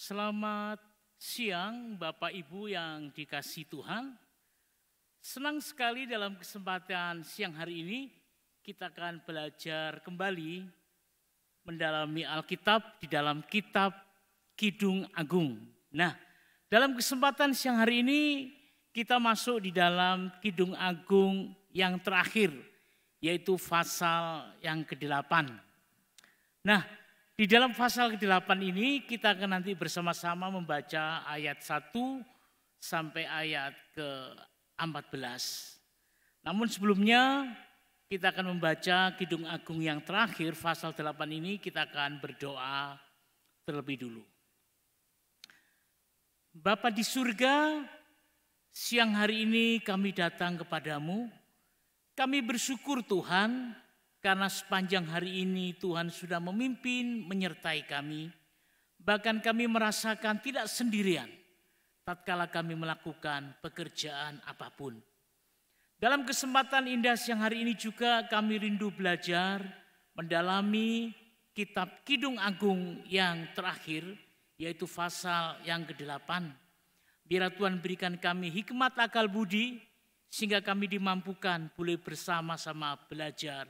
Selamat siang Bapak Ibu yang dikasih Tuhan. Senang sekali dalam kesempatan siang hari ini kita akan belajar kembali mendalami Alkitab di dalam kitab Kidung Agung. Nah, dalam kesempatan siang hari ini kita masuk di dalam Kidung Agung yang terakhir yaitu pasal yang ke-8. Nah, di dalam pasal ke-8 ini kita akan nanti bersama-sama membaca ayat 1 sampai ayat ke-14. Namun sebelumnya kita akan membaca Kidung Agung yang terakhir pasal 8 ini kita akan berdoa terlebih dulu. Bapa di surga, siang hari ini kami datang kepadamu. Kami bersyukur Tuhan karena sepanjang hari ini Tuhan sudah memimpin, menyertai kami. Bahkan kami merasakan tidak sendirian tatkala kami melakukan pekerjaan apapun. Dalam kesempatan indah siang hari ini juga kami rindu belajar mendalami kitab Kidung Agung yang terakhir yaitu pasal yang ke-8. Biar Tuhan berikan kami hikmat akal budi sehingga kami dimampukan boleh bersama-sama belajar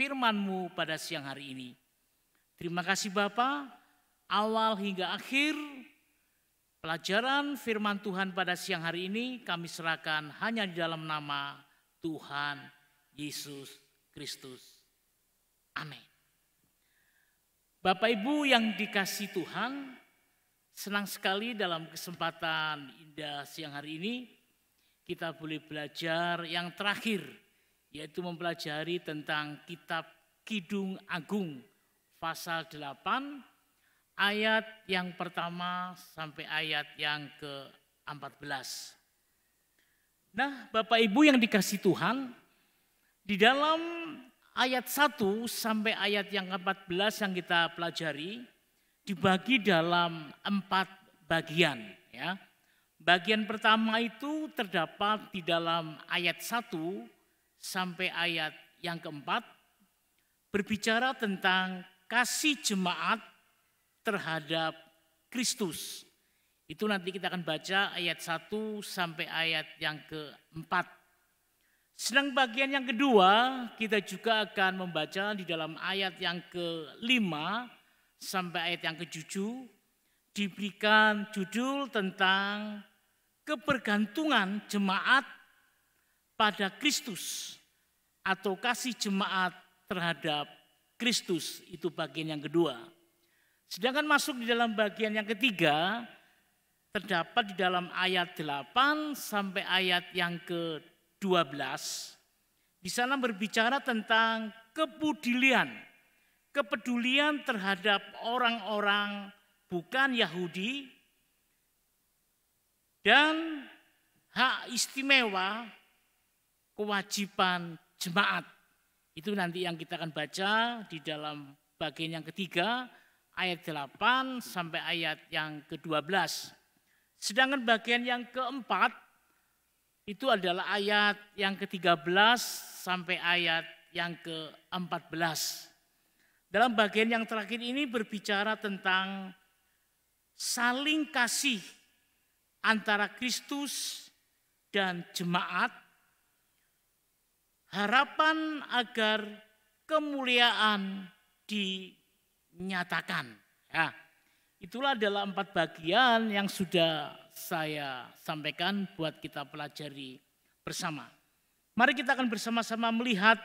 firman-Mu pada siang hari ini. Terima kasih Bapa, awal hingga akhir pelajaran firman Tuhan pada siang hari ini kami serahkan hanya di dalam nama Tuhan Yesus Kristus. Amin. Bapak Ibu yang dikasih Tuhan, senang sekali dalam kesempatan indah siang hari ini kita boleh belajar yang terakhir yaitu mempelajari tentang kitab Kidung Agung pasal 8 ayat yang pertama sampai ayat yang ke-14. Nah, Bapak Ibu yang dikasih Tuhan, di dalam ayat 1 sampai ayat yang ke-14 yang kita pelajari dibagi dalam empat bagian ya. Bagian pertama itu terdapat di dalam ayat 1 sampai ayat yang keempat berbicara tentang kasih jemaat terhadap Kristus. Itu nanti kita akan baca ayat 1 sampai ayat yang keempat. Sedang bagian yang kedua kita juga akan membaca di dalam ayat yang kelima sampai ayat yang ketujuh diberikan judul tentang kebergantungan jemaat pada Kristus atau kasih jemaat terhadap Kristus itu bagian yang kedua. Sedangkan masuk di dalam bagian yang ketiga terdapat di dalam ayat 8 sampai ayat yang ke-12. Di sana berbicara tentang kepedulian. Kepedulian terhadap orang-orang bukan Yahudi dan hak istimewa kewajiban jemaat. Itu nanti yang kita akan baca di dalam bagian yang ketiga, ayat 8 sampai ayat yang ke-12. Sedangkan bagian yang keempat, itu adalah ayat yang ke-13 sampai ayat yang ke-14. Dalam bagian yang terakhir ini berbicara tentang saling kasih antara Kristus dan jemaat harapan agar kemuliaan dinyatakan. Ya, itulah adalah empat bagian yang sudah saya sampaikan buat kita pelajari bersama. Mari kita akan bersama-sama melihat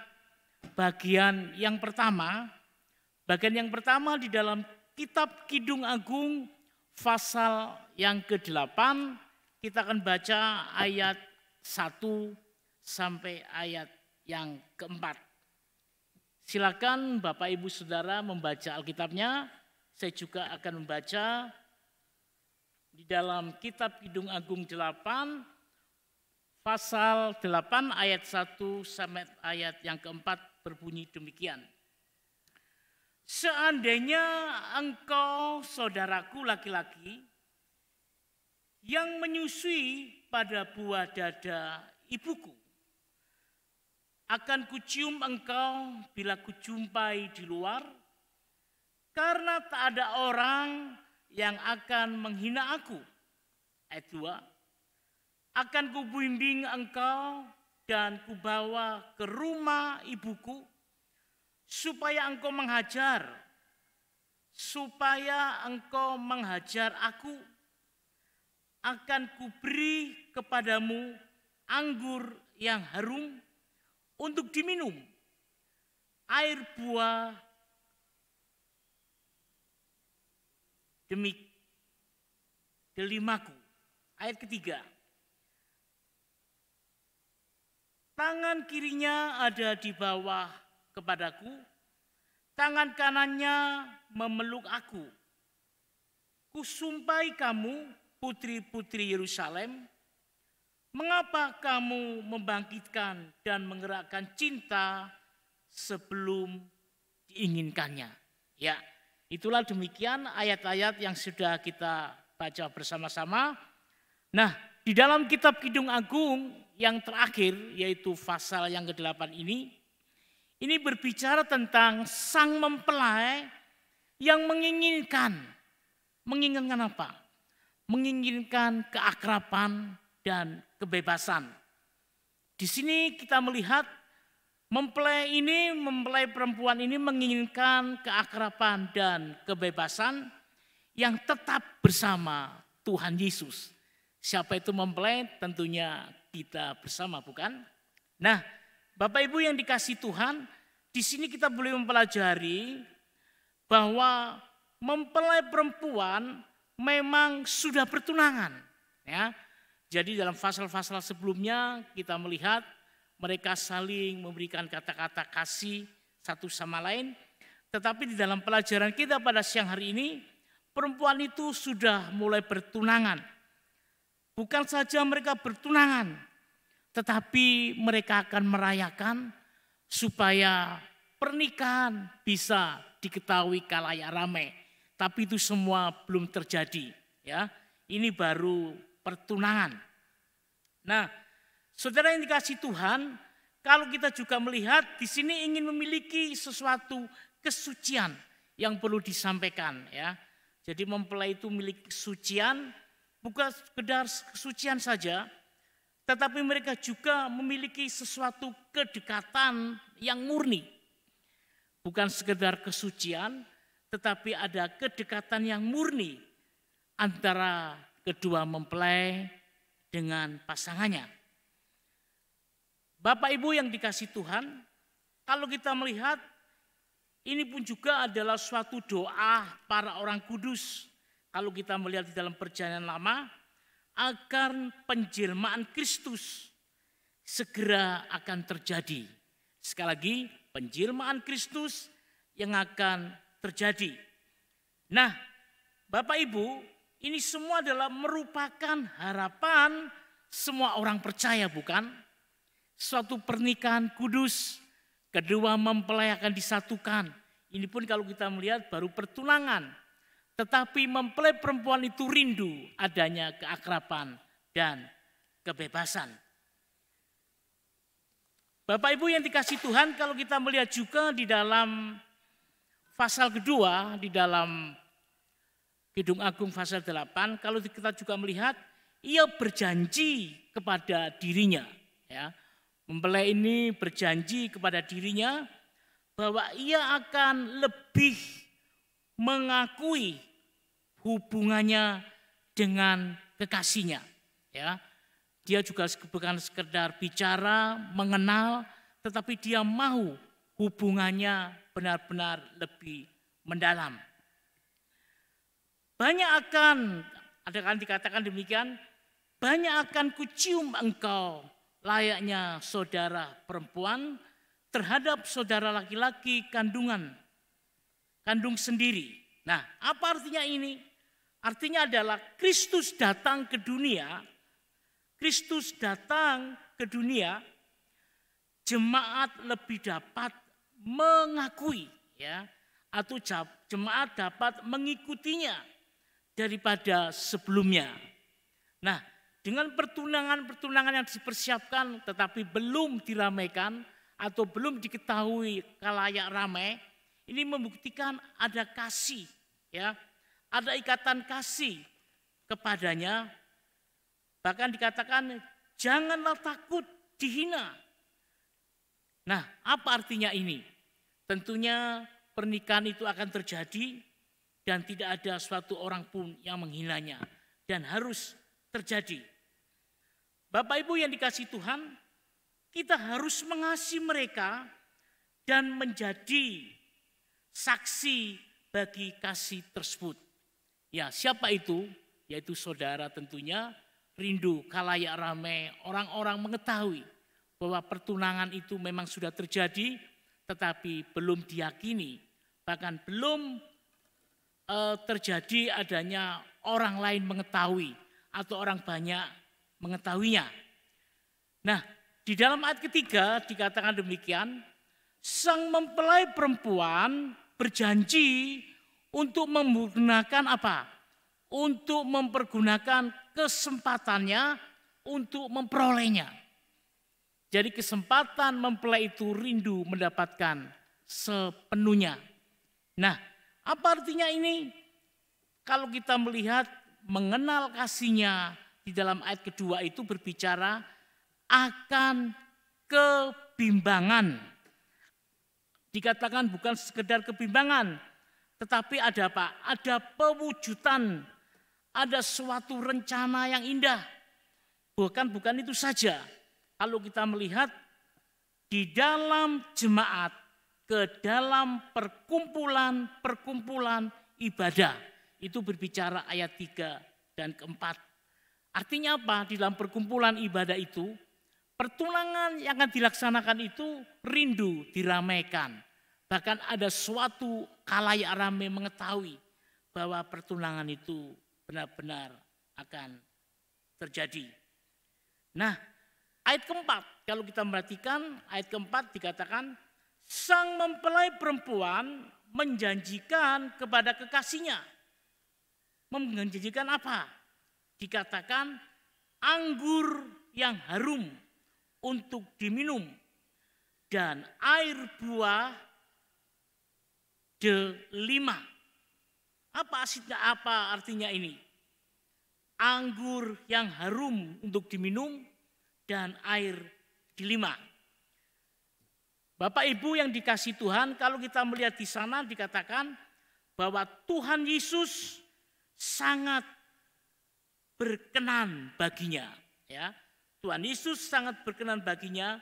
bagian yang pertama. Bagian yang pertama di dalam kitab Kidung Agung pasal yang ke-8 kita akan baca ayat 1 sampai ayat yang keempat. Silakan Bapak Ibu Saudara membaca Alkitabnya. Saya juga akan membaca di dalam kitab Kidung Agung 8 pasal 8 ayat 1 sampai ayat yang keempat berbunyi demikian. Seandainya engkau saudaraku laki-laki yang menyusui pada buah dada ibuku akan kucium engkau bila kujumpai di luar, karena tak ada orang yang akan menghina aku. Ayat 2. Akan kubimbing engkau dan kubawa ke rumah ibuku, supaya engkau menghajar, supaya engkau menghajar aku, akan kuberi kepadamu anggur yang harum untuk diminum. Air buah demi delimaku. Ayat ketiga. Tangan kirinya ada di bawah kepadaku, tangan kanannya memeluk aku. Kusumpai kamu, putri-putri Yerusalem, Mengapa kamu membangkitkan dan menggerakkan cinta sebelum diinginkannya? Ya, itulah demikian ayat-ayat yang sudah kita baca bersama-sama. Nah, di dalam kitab Kidung Agung yang terakhir yaitu pasal yang ke-8 ini ini berbicara tentang sang mempelai yang menginginkan menginginkan apa? Menginginkan keakraban, dan kebebasan. Di sini kita melihat mempelai ini, mempelai perempuan ini menginginkan keakraban dan kebebasan yang tetap bersama Tuhan Yesus. Siapa itu mempelai? Tentunya kita bersama, bukan? Nah, Bapak Ibu yang dikasih Tuhan, di sini kita boleh mempelajari bahwa mempelai perempuan memang sudah bertunangan, ya. Jadi dalam pasal-pasal sebelumnya kita melihat mereka saling memberikan kata-kata kasih satu sama lain. Tetapi di dalam pelajaran kita pada siang hari ini, perempuan itu sudah mulai bertunangan. Bukan saja mereka bertunangan, tetapi mereka akan merayakan supaya pernikahan bisa diketahui kalayak ramai. Tapi itu semua belum terjadi, ya. Ini baru pertunangan. Nah, saudara yang dikasih Tuhan, kalau kita juga melihat di sini ingin memiliki sesuatu kesucian yang perlu disampaikan ya. Jadi mempelai itu milik kesucian, bukan sekedar kesucian saja, tetapi mereka juga memiliki sesuatu kedekatan yang murni. Bukan sekedar kesucian, tetapi ada kedekatan yang murni antara kedua mempelai, dengan pasangannya. Bapak Ibu yang dikasih Tuhan, kalau kita melihat ini pun juga adalah suatu doa para orang kudus. Kalau kita melihat di dalam Perjanjian lama, agar penjelmaan Kristus segera akan terjadi. Sekali lagi, penjelmaan Kristus yang akan terjadi. Nah, Bapak Ibu, ini semua adalah merupakan harapan semua orang percaya bukan? Suatu pernikahan kudus, kedua mempelai akan disatukan. Ini pun kalau kita melihat baru pertunangan. Tetapi mempelai perempuan itu rindu adanya keakraban dan kebebasan. Bapak Ibu yang dikasih Tuhan kalau kita melihat juga di dalam pasal kedua, di dalam Kidung Agung pasal 8, kalau kita juga melihat ia berjanji kepada dirinya ya. Mempelai ini berjanji kepada dirinya bahwa ia akan lebih mengakui hubungannya dengan kekasihnya ya. Dia juga bukan sekedar bicara, mengenal, tetapi dia mau hubungannya benar-benar lebih mendalam. Banyak akan, ada kan dikatakan demikian, banyak akan kucium engkau layaknya saudara perempuan terhadap saudara laki-laki kandungan, kandung sendiri. Nah, apa artinya ini? Artinya adalah Kristus datang ke dunia, Kristus datang ke dunia, jemaat lebih dapat mengakui ya atau jemaat dapat mengikutinya daripada sebelumnya. Nah, dengan pertunangan-pertunangan yang dipersiapkan tetapi belum diramaikan atau belum diketahui kalayak ramai, ini membuktikan ada kasih, ya, ada ikatan kasih kepadanya. Bahkan dikatakan janganlah takut dihina. Nah, apa artinya ini? Tentunya pernikahan itu akan terjadi dan tidak ada suatu orang pun yang menghinanya dan harus terjadi. Bapak Ibu yang dikasih Tuhan, kita harus mengasihi mereka dan menjadi saksi bagi kasih tersebut. Ya, siapa itu? Yaitu saudara tentunya rindu kalayak ramai orang-orang mengetahui bahwa pertunangan itu memang sudah terjadi tetapi belum diyakini bahkan belum Eh, terjadi adanya orang lain mengetahui atau orang banyak mengetahuinya. Nah, di dalam ayat ketiga dikatakan demikian, sang mempelai perempuan berjanji untuk menggunakan apa? Untuk mempergunakan kesempatannya untuk memperolehnya. Jadi kesempatan mempelai itu rindu mendapatkan sepenuhnya. Nah, apa artinya ini? Kalau kita melihat mengenal kasihnya di dalam ayat kedua itu berbicara akan kebimbangan. Dikatakan bukan sekedar kebimbangan, tetapi ada apa? Ada pewujudan, ada suatu rencana yang indah. Bukan bukan itu saja. Kalau kita melihat di dalam jemaat ke dalam perkumpulan-perkumpulan ibadah. Itu berbicara ayat 3 dan keempat. Artinya apa? Di dalam perkumpulan ibadah itu, pertunangan yang akan dilaksanakan itu rindu diramaikan. Bahkan ada suatu kalayak ramai mengetahui bahwa pertunangan itu benar-benar akan terjadi. Nah, ayat keempat, kalau kita perhatikan, ayat keempat dikatakan, sang mempelai perempuan menjanjikan kepada kekasihnya. Menjanjikan apa? Dikatakan anggur yang harum untuk diminum dan air buah delima. Apa asidnya apa artinya ini? Anggur yang harum untuk diminum dan air delima. Bapak Ibu yang dikasih Tuhan, kalau kita melihat di sana dikatakan bahwa Tuhan Yesus sangat berkenan baginya, ya. Tuhan Yesus sangat berkenan baginya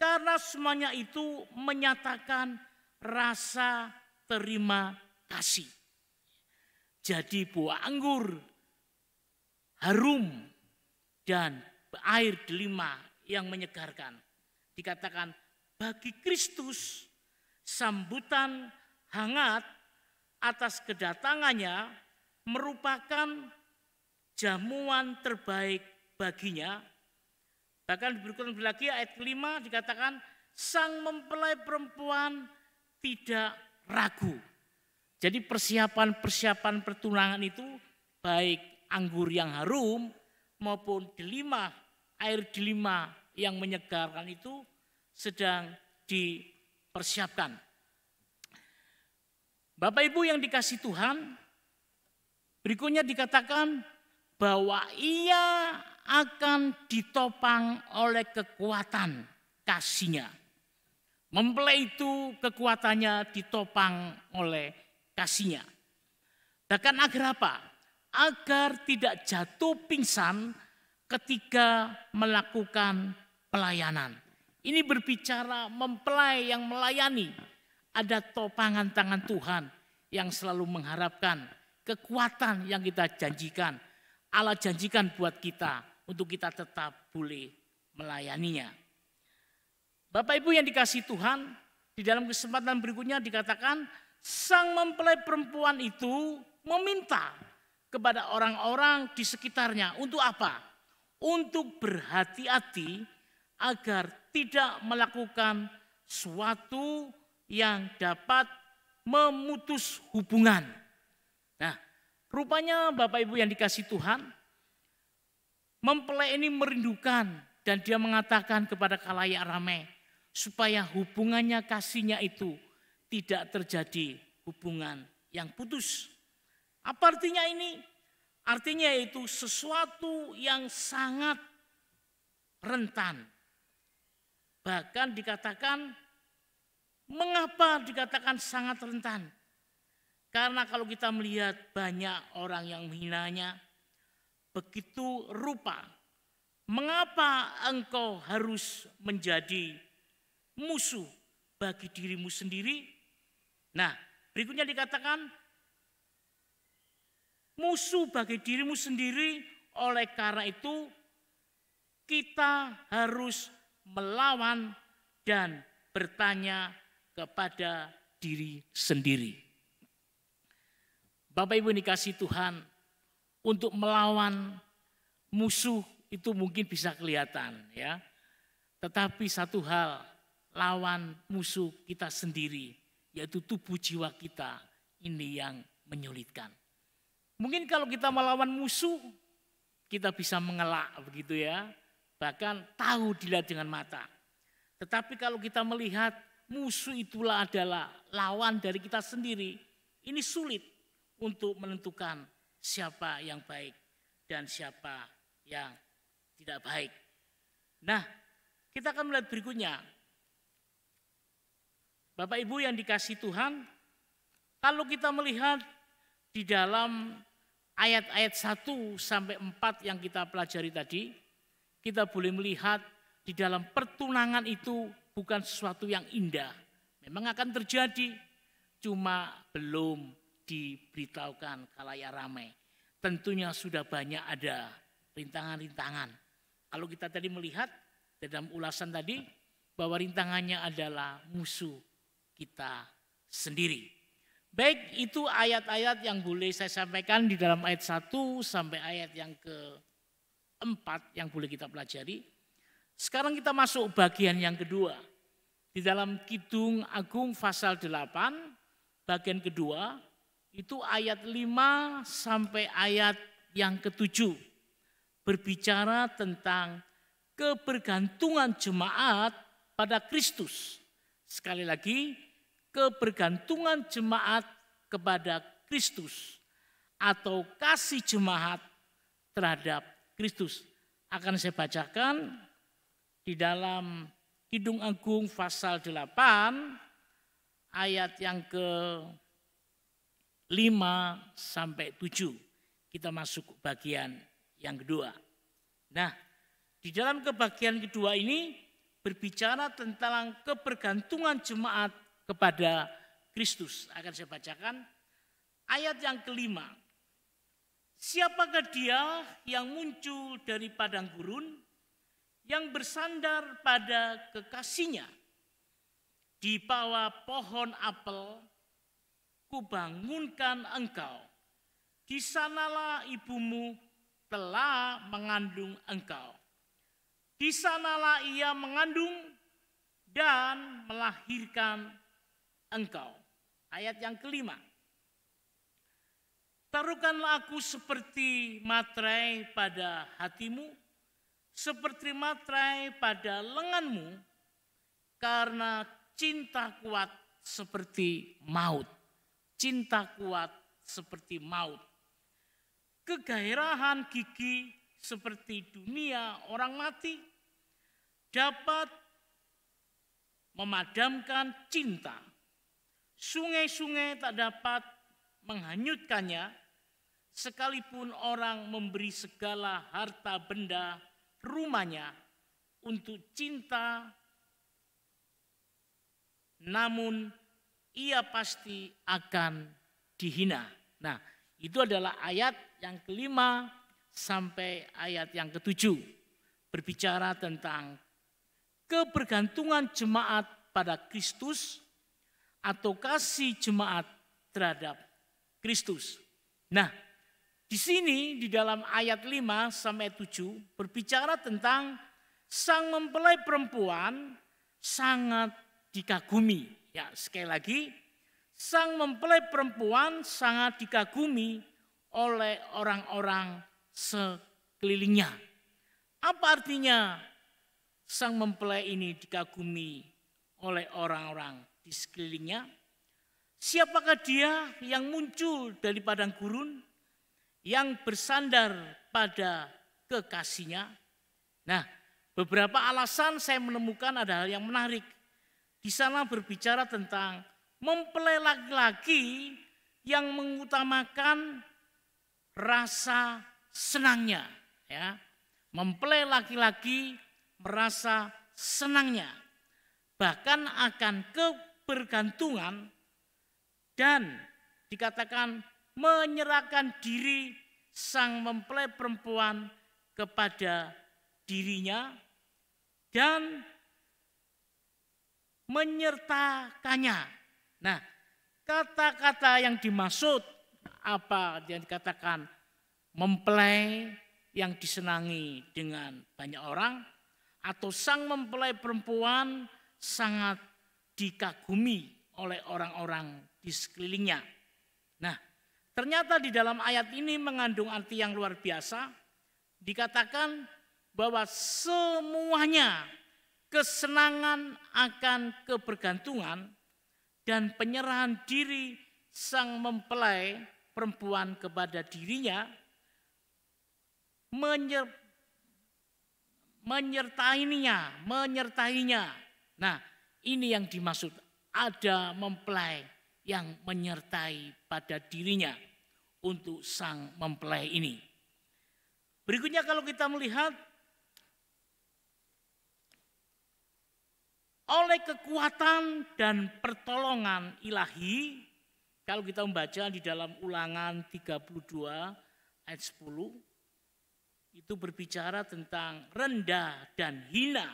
karena semuanya itu menyatakan rasa terima kasih. Jadi buah anggur harum dan air delima yang menyegarkan. Dikatakan bagi Kristus sambutan hangat atas kedatangannya merupakan jamuan terbaik baginya. Bahkan berikutnya lagi ayat kelima dikatakan sang mempelai perempuan tidak ragu. Jadi persiapan-persiapan pertunangan itu baik anggur yang harum maupun delima, air delima yang menyegarkan itu sedang dipersiapkan. Bapak Ibu yang dikasih Tuhan, berikutnya dikatakan bahwa ia akan ditopang oleh kekuatan kasihnya. Mempelai itu kekuatannya ditopang oleh kasihnya. Bahkan agar apa? Agar tidak jatuh pingsan ketika melakukan pelayanan. Ini berbicara mempelai yang melayani. Ada topangan tangan Tuhan yang selalu mengharapkan kekuatan yang kita janjikan. Allah janjikan buat kita untuk kita tetap boleh melayaninya. Bapak Ibu yang dikasih Tuhan, di dalam kesempatan berikutnya dikatakan sang mempelai perempuan itu meminta kepada orang-orang di sekitarnya untuk apa? Untuk berhati-hati agar tidak melakukan suatu yang dapat memutus hubungan. Nah, rupanya Bapak Ibu yang dikasih Tuhan, mempelai ini merindukan dan dia mengatakan kepada kalayak ramai supaya hubungannya kasihnya itu tidak terjadi hubungan yang putus. Apa artinya ini? Artinya itu sesuatu yang sangat rentan Bahkan dikatakan mengapa dikatakan sangat rentan? Karena kalau kita melihat banyak orang yang menghinanya begitu rupa. Mengapa engkau harus menjadi musuh bagi dirimu sendiri? Nah, berikutnya dikatakan musuh bagi dirimu sendiri oleh karena itu kita harus melawan, dan bertanya kepada diri sendiri. Bapak Ibu dikasih Tuhan untuk melawan musuh itu mungkin bisa kelihatan ya. Tetapi satu hal lawan musuh kita sendiri yaitu tubuh jiwa kita ini yang menyulitkan. Mungkin kalau kita melawan musuh kita bisa mengelak begitu ya bahkan tahu dilihat dengan mata. Tetapi kalau kita melihat musuh itulah adalah lawan dari kita sendiri, ini sulit untuk menentukan siapa yang baik dan siapa yang tidak baik. Nah, kita akan melihat berikutnya. Bapak Ibu yang dikasih Tuhan, kalau kita melihat di dalam ayat-ayat 1 sampai 4 yang kita pelajari tadi, kita boleh melihat di dalam pertunangan itu bukan sesuatu yang indah. Memang akan terjadi, cuma belum diberitahukan kalaya ramai. Tentunya sudah banyak ada rintangan-rintangan. Kalau kita tadi melihat dalam ulasan tadi bahwa rintangannya adalah musuh kita sendiri. Baik itu ayat-ayat yang boleh saya sampaikan di dalam ayat 1 sampai ayat yang ke empat yang boleh kita pelajari. Sekarang kita masuk bagian yang kedua. Di dalam Kidung Agung pasal 8, bagian kedua, itu ayat 5 sampai ayat yang ketujuh. Berbicara tentang kebergantungan jemaat pada Kristus. Sekali lagi, kebergantungan jemaat kepada Kristus atau kasih jemaat terhadap Kristus. Akan saya bacakan di dalam Kidung Agung pasal 8 ayat yang ke 5 sampai 7. Kita masuk bagian yang kedua. Nah, di dalam kebagian kedua ini berbicara tentang kepergantungan jemaat kepada Kristus. Akan saya bacakan ayat yang kelima Siapakah dia yang muncul dari padang gurun yang bersandar pada kekasihnya di bawah pohon apel kubangunkan engkau di sanalah ibumu telah mengandung engkau di sanalah ia mengandung dan melahirkan engkau ayat yang kelima Taruhkanlah aku seperti materai pada hatimu, seperti materai pada lenganmu, karena cinta kuat seperti maut. Cinta kuat seperti maut. Kegairahan gigi seperti dunia orang mati dapat memadamkan cinta. Sungai-sungai tak dapat menghanyutkannya, sekalipun orang memberi segala harta benda rumahnya untuk cinta, namun ia pasti akan dihina. Nah, itu adalah ayat yang kelima sampai ayat yang ketujuh berbicara tentang kebergantungan jemaat pada Kristus atau kasih jemaat terhadap Kristus. Nah, di sini di dalam ayat 5 sampai 7 berbicara tentang sang mempelai perempuan sangat dikagumi. Ya, sekali lagi sang mempelai perempuan sangat dikagumi oleh orang-orang sekelilingnya. Apa artinya sang mempelai ini dikagumi oleh orang-orang di sekelilingnya? Siapakah dia yang muncul dari padang gurun? yang bersandar pada kekasihnya. Nah, beberapa alasan saya menemukan ada hal yang menarik. Di sana berbicara tentang mempelai laki-laki yang mengutamakan rasa senangnya, ya. Mempelai laki-laki merasa senangnya, bahkan akan kebergantungan dan dikatakan menyerahkan diri sang mempelai perempuan kepada dirinya dan menyertakannya. Nah, kata-kata yang dimaksud apa yang dikatakan mempelai yang disenangi dengan banyak orang atau sang mempelai perempuan sangat dikagumi oleh orang-orang di sekelilingnya. Nah, Ternyata di dalam ayat ini mengandung arti yang luar biasa. Dikatakan bahwa semuanya kesenangan akan kebergantungan dan penyerahan diri sang mempelai perempuan kepada dirinya menyer, menyertainya, menyertainya. Nah, ini yang dimaksud ada mempelai yang menyertai pada dirinya untuk sang mempelai ini. Berikutnya kalau kita melihat oleh kekuatan dan pertolongan ilahi kalau kita membaca di dalam ulangan 32 ayat 10 itu berbicara tentang rendah dan hina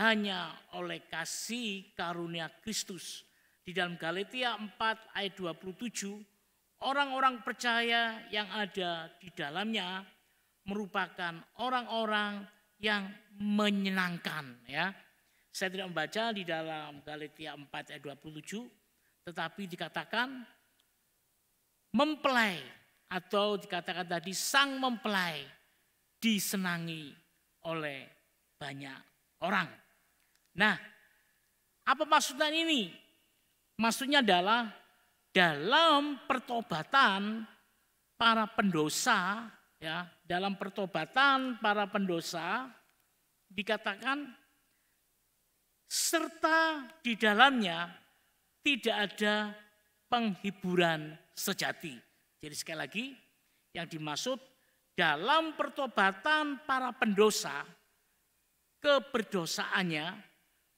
hanya oleh kasih karunia Kristus di dalam Galatia 4 ayat 27, orang-orang percaya yang ada di dalamnya merupakan orang-orang yang menyenangkan ya. Saya tidak membaca di dalam Galatia 4 ayat 27 tetapi dikatakan mempelai atau dikatakan tadi sang mempelai disenangi oleh banyak orang. Nah, apa maksudnya ini? Maksudnya adalah dalam pertobatan para pendosa ya, dalam pertobatan para pendosa dikatakan serta di dalamnya tidak ada penghiburan sejati. Jadi sekali lagi yang dimaksud dalam pertobatan para pendosa keberdosaannya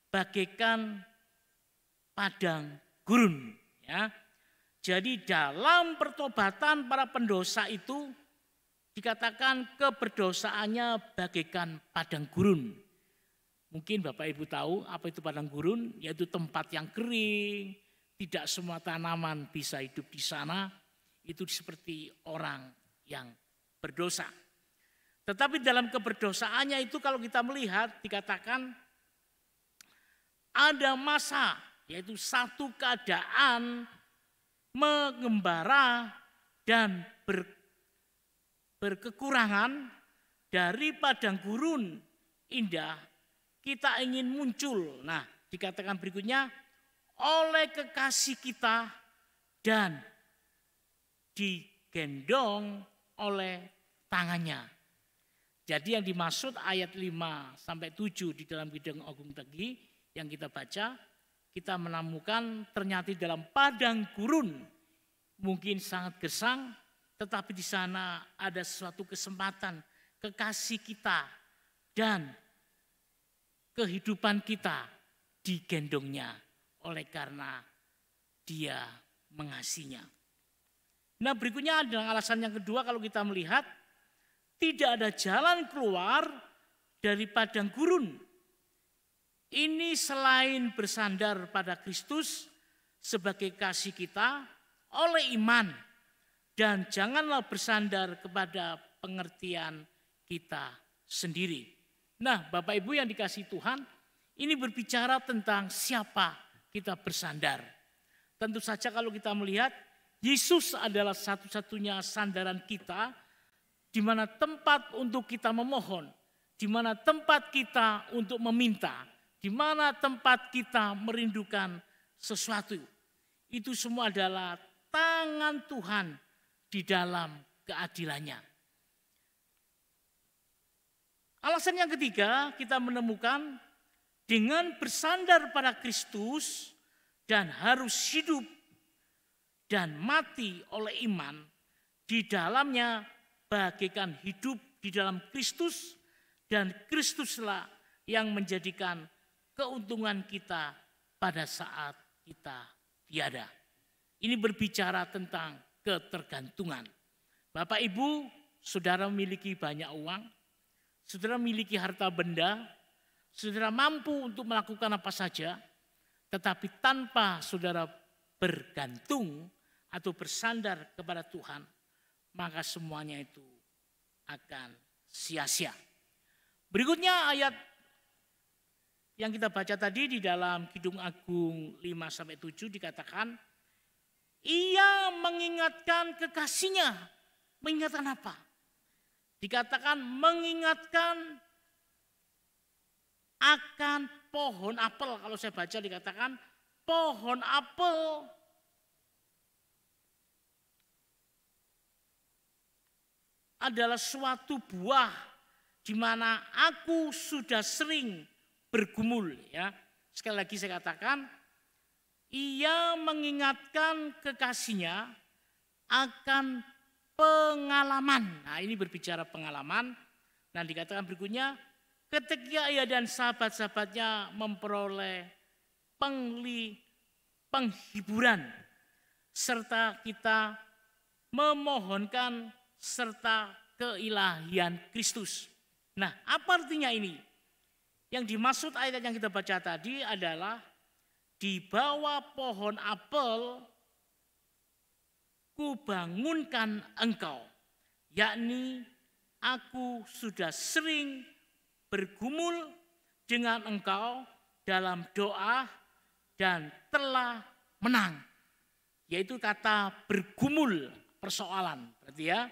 bagaikan padang gurun. Ya. Jadi dalam pertobatan para pendosa itu dikatakan keberdosaannya bagaikan padang gurun. Mungkin Bapak Ibu tahu apa itu padang gurun, yaitu tempat yang kering, tidak semua tanaman bisa hidup di sana. Itu seperti orang yang berdosa. Tetapi dalam keberdosaannya itu kalau kita melihat dikatakan ada masa yaitu satu keadaan mengembara dan ber, berkekurangan dari padang gurun indah kita ingin muncul. Nah, dikatakan berikutnya oleh kekasih kita dan digendong oleh tangannya. Jadi yang dimaksud ayat 5 sampai 7 di dalam bidang Agung Tegi yang kita baca kita menemukan ternyata dalam padang gurun mungkin sangat gersang tetapi di sana ada suatu kesempatan kekasih kita dan kehidupan kita digendongnya oleh karena dia mengasihinya. Nah berikutnya adalah alasan yang kedua kalau kita melihat tidak ada jalan keluar dari padang gurun ini selain bersandar pada Kristus sebagai kasih kita oleh iman dan janganlah bersandar kepada pengertian kita sendiri. Nah, Bapak Ibu yang dikasih Tuhan, ini berbicara tentang siapa kita bersandar. Tentu saja kalau kita melihat Yesus adalah satu-satunya sandaran kita di mana tempat untuk kita memohon, di mana tempat kita untuk meminta, di mana tempat kita merindukan sesuatu. Itu semua adalah tangan Tuhan di dalam keadilannya. Alasan yang ketiga kita menemukan dengan bersandar pada Kristus dan harus hidup dan mati oleh iman di dalamnya bagaikan hidup di dalam Kristus dan Kristuslah yang menjadikan keuntungan kita pada saat kita tiada. Ini berbicara tentang ketergantungan. Bapak Ibu, saudara memiliki banyak uang, saudara memiliki harta benda, saudara mampu untuk melakukan apa saja, tetapi tanpa saudara bergantung atau bersandar kepada Tuhan, maka semuanya itu akan sia-sia. Berikutnya ayat yang kita baca tadi di dalam Kidung Agung 5 sampai 7 dikatakan ia mengingatkan kekasihnya. Mengingatkan apa? Dikatakan mengingatkan akan pohon apel. Kalau saya baca dikatakan pohon apel adalah suatu buah di mana aku sudah sering bergumul ya. Sekali lagi saya katakan, ia mengingatkan kekasihnya akan pengalaman. Nah, ini berbicara pengalaman. Nah, dikatakan berikutnya, ketika ia dan sahabat-sahabatnya memperoleh pengli, penghiburan, serta kita memohonkan serta keilahian Kristus. Nah, apa artinya ini? Yang dimaksud ayat yang kita baca tadi adalah di bawah pohon apel kubangunkan engkau. Yakni aku sudah sering bergumul dengan engkau dalam doa dan telah menang. Yaitu kata bergumul persoalan. Berarti ya.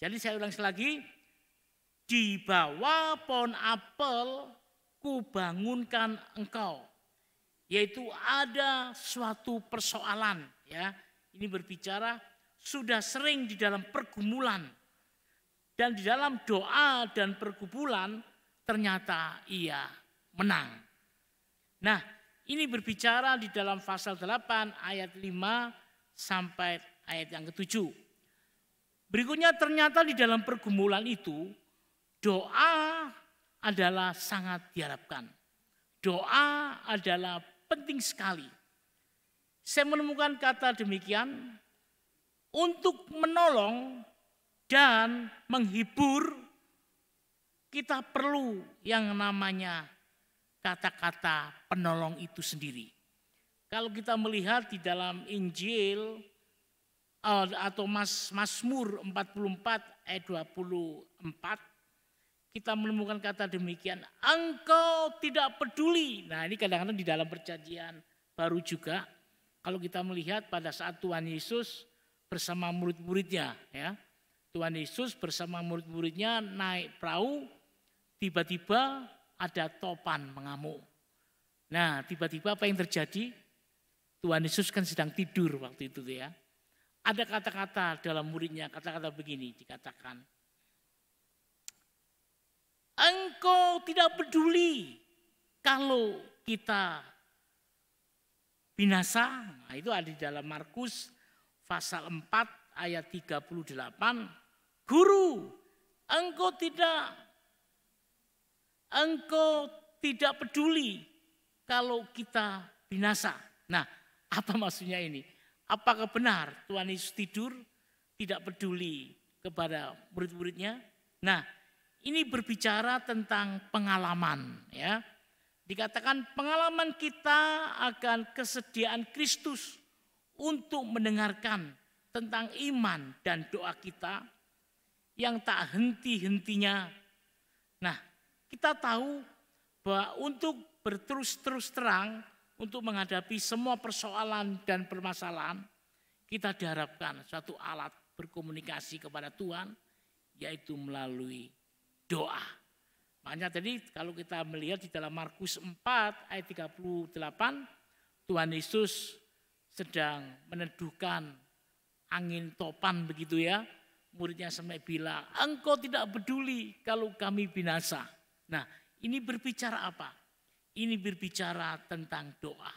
Jadi saya ulang lagi. Di bawah pohon apel kubangunkan engkau. Yaitu ada suatu persoalan ya. Ini berbicara sudah sering di dalam pergumulan. Dan di dalam doa dan pergumulan ternyata ia menang. Nah, ini berbicara di dalam pasal 8 ayat 5 sampai ayat yang ketujuh. Berikutnya ternyata di dalam pergumulan itu doa adalah sangat diharapkan. Doa adalah penting sekali. Saya menemukan kata demikian untuk menolong dan menghibur kita perlu yang namanya kata-kata penolong itu sendiri. Kalau kita melihat di dalam Injil eh, atau Mas Mazmur 44 ayat 24 kita menemukan kata demikian. Engkau tidak peduli. Nah ini kadang-kadang di dalam perjanjian baru juga. Kalau kita melihat pada saat Tuhan Yesus bersama murid-muridnya. ya Tuhan Yesus bersama murid-muridnya naik perahu. Tiba-tiba ada topan mengamuk. Nah tiba-tiba apa yang terjadi? Tuhan Yesus kan sedang tidur waktu itu ya. Ada kata-kata dalam muridnya, kata-kata begini dikatakan Engkau tidak peduli kalau kita binasa. Nah, itu ada di dalam Markus pasal 4 ayat 38. Guru, engkau tidak engkau tidak peduli kalau kita binasa. Nah, apa maksudnya ini? Apakah benar Tuhan Yesus tidur tidak peduli kepada murid-muridnya? Nah, ini berbicara tentang pengalaman ya. Dikatakan pengalaman kita akan kesediaan Kristus untuk mendengarkan tentang iman dan doa kita yang tak henti-hentinya. Nah, kita tahu bahwa untuk berterus-terus terang untuk menghadapi semua persoalan dan permasalahan, kita diharapkan suatu alat berkomunikasi kepada Tuhan yaitu melalui doa. Makanya tadi kalau kita melihat di dalam Markus 4 ayat 38, Tuhan Yesus sedang meneduhkan angin topan begitu ya. Muridnya sampai bilang, engkau tidak peduli kalau kami binasa. Nah ini berbicara apa? Ini berbicara tentang doa.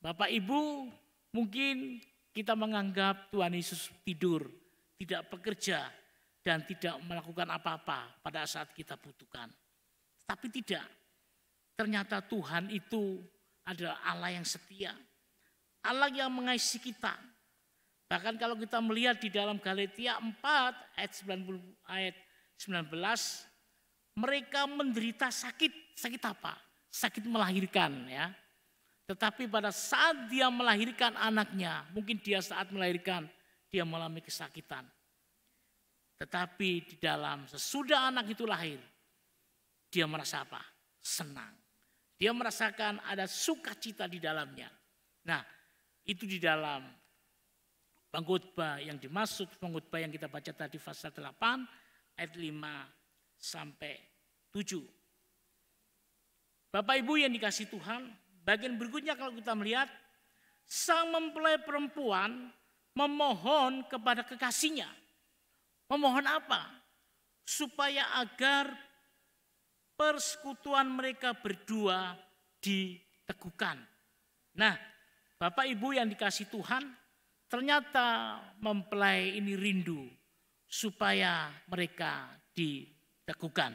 Bapak Ibu mungkin kita menganggap Tuhan Yesus tidur, tidak bekerja, dan tidak melakukan apa-apa pada saat kita butuhkan. Tapi tidak. Ternyata Tuhan itu adalah Allah yang setia. Allah yang mengasihi kita. Bahkan kalau kita melihat di dalam Galatia 4 ayat 90 ayat 19 mereka menderita sakit. Sakit apa? Sakit melahirkan ya. Tetapi pada saat dia melahirkan anaknya, mungkin dia saat melahirkan dia mengalami kesakitan. Tetapi di dalam sesudah anak itu lahir, dia merasa apa? Senang. Dia merasakan ada sukacita di dalamnya. Nah, itu di dalam pengkhotbah yang dimaksud pengkhotbah yang kita baca tadi pasal 8 ayat 5 sampai 7. Bapak Ibu yang dikasih Tuhan, bagian berikutnya kalau kita melihat sang mempelai perempuan memohon kepada kekasihnya Memohon apa? Supaya agar persekutuan mereka berdua diteguhkan. Nah, Bapak Ibu yang dikasih Tuhan, ternyata mempelai ini rindu supaya mereka diteguhkan.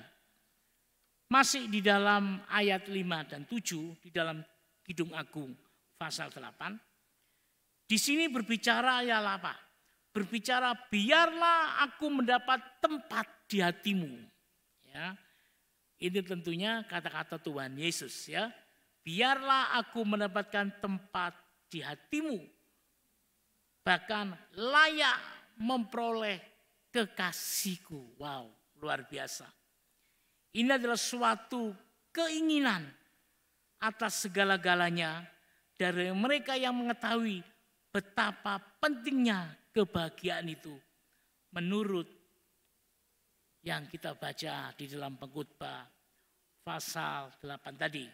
Masih di dalam ayat 5 dan 7 di dalam Kidung Agung pasal 8. Di sini berbicara ya apa? berbicara biarlah aku mendapat tempat di hatimu. Ya. Ini tentunya kata-kata Tuhan Yesus ya. Biarlah aku mendapatkan tempat di hatimu. Bahkan layak memperoleh kekasihku. Wow, luar biasa. Ini adalah suatu keinginan atas segala-galanya dari mereka yang mengetahui betapa pentingnya kebahagiaan itu menurut yang kita baca di dalam pengkhotbah pasal 8 tadi.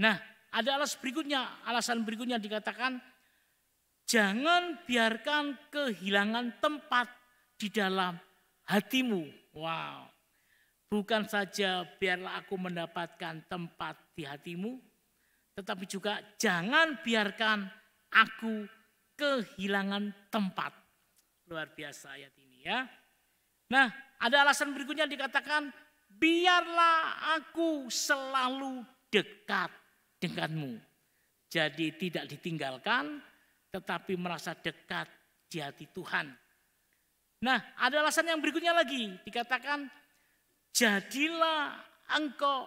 Nah, ada alas berikutnya, alasan berikutnya dikatakan jangan biarkan kehilangan tempat di dalam hatimu. Wow. Bukan saja biarlah aku mendapatkan tempat di hatimu, tetapi juga jangan biarkan aku kehilangan tempat. Luar biasa ayat ini ya. Nah ada alasan berikutnya dikatakan biarlah aku selalu dekat denganmu. Jadi tidak ditinggalkan tetapi merasa dekat di hati Tuhan. Nah ada alasan yang berikutnya lagi dikatakan jadilah engkau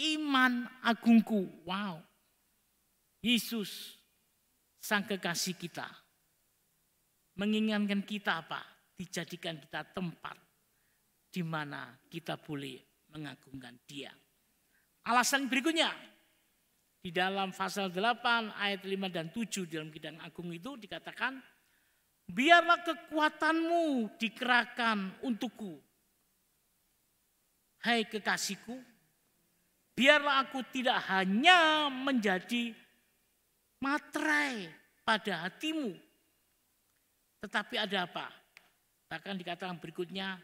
iman agungku. Wow. Yesus sang kekasih kita. Mengingatkan kita apa? Dijadikan kita tempat di mana kita boleh mengagungkan dia. Alasan berikutnya, di dalam pasal 8 ayat 5 dan 7 dalam kidang agung itu dikatakan, biarlah kekuatanmu dikerahkan untukku. Hai kekasihku, biarlah aku tidak hanya menjadi materai pada hatimu. Tetapi ada apa? Bahkan dikatakan berikutnya,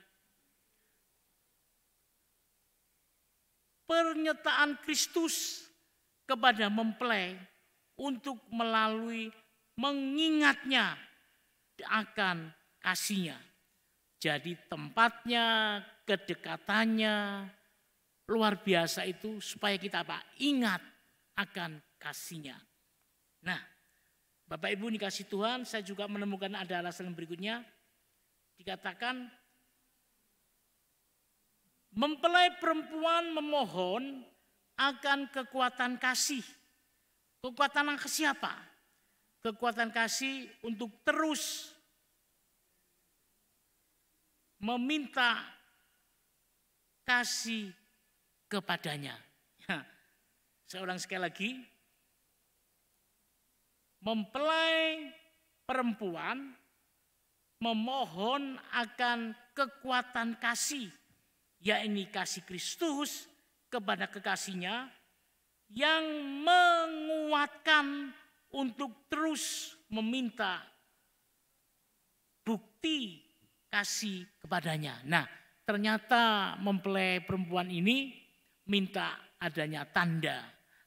pernyataan Kristus kepada mempelai untuk melalui mengingatnya akan kasihnya. Jadi tempatnya, kedekatannya luar biasa itu supaya kita apa? Ingat akan kasihnya. Nah, Bapak Ibu dikasih Tuhan, saya juga menemukan ada alasan yang berikutnya. Dikatakan mempelai perempuan memohon akan kekuatan kasih. Kekuatan yang siapa? Kekuatan kasih untuk terus meminta kasih kepadanya. Seorang sekali lagi, mempelai perempuan memohon akan kekuatan kasih, yakni kasih Kristus kepada kekasihnya yang menguatkan untuk terus meminta bukti kasih kepadanya. Nah, ternyata mempelai perempuan ini minta adanya tanda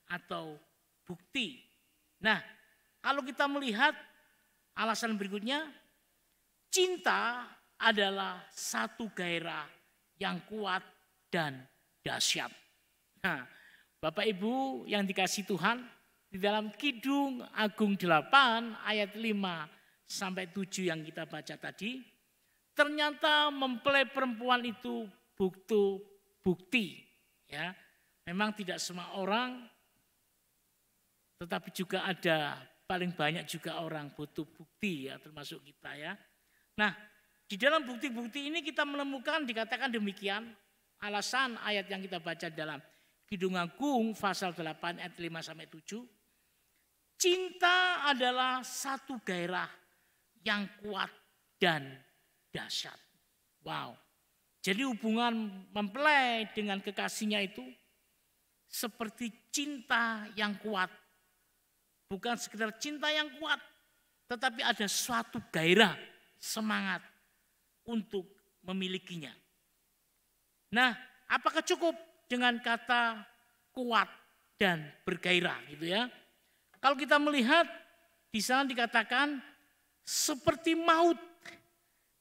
atau bukti. Nah, kalau kita melihat alasan berikutnya, cinta adalah satu gairah yang kuat dan dahsyat. Nah, Bapak Ibu yang dikasih Tuhan, di dalam Kidung Agung 8 ayat 5 sampai 7 yang kita baca tadi, ternyata mempelai perempuan itu bukti bukti ya. Memang tidak semua orang tetapi juga ada paling banyak juga orang butuh bukti ya termasuk kita ya. Nah di dalam bukti-bukti ini kita menemukan dikatakan demikian alasan ayat yang kita baca dalam Kidung Agung pasal 8 ayat 5 sampai 7. Cinta adalah satu gairah yang kuat dan dahsyat. Wow. Jadi hubungan mempelai dengan kekasihnya itu seperti cinta yang kuat Bukan sekedar cinta yang kuat, tetapi ada suatu gairah, semangat untuk memilikinya. Nah, apakah cukup dengan kata kuat dan bergairah gitu ya? Kalau kita melihat di sana dikatakan seperti maut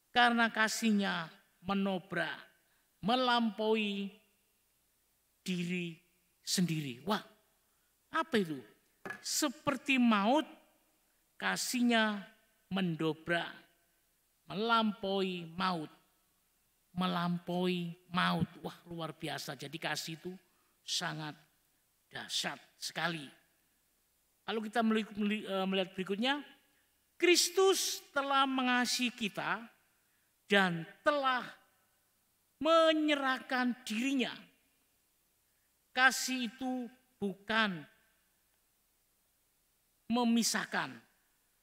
karena kasihnya menobrak, melampaui diri sendiri. Wah, apa itu? seperti maut kasihnya mendobrak, melampaui maut, melampaui maut. Wah luar biasa, jadi kasih itu sangat dahsyat sekali. kalau kita e, melihat berikutnya, Kristus telah mengasihi kita dan telah menyerahkan dirinya. Kasih itu bukan memisahkan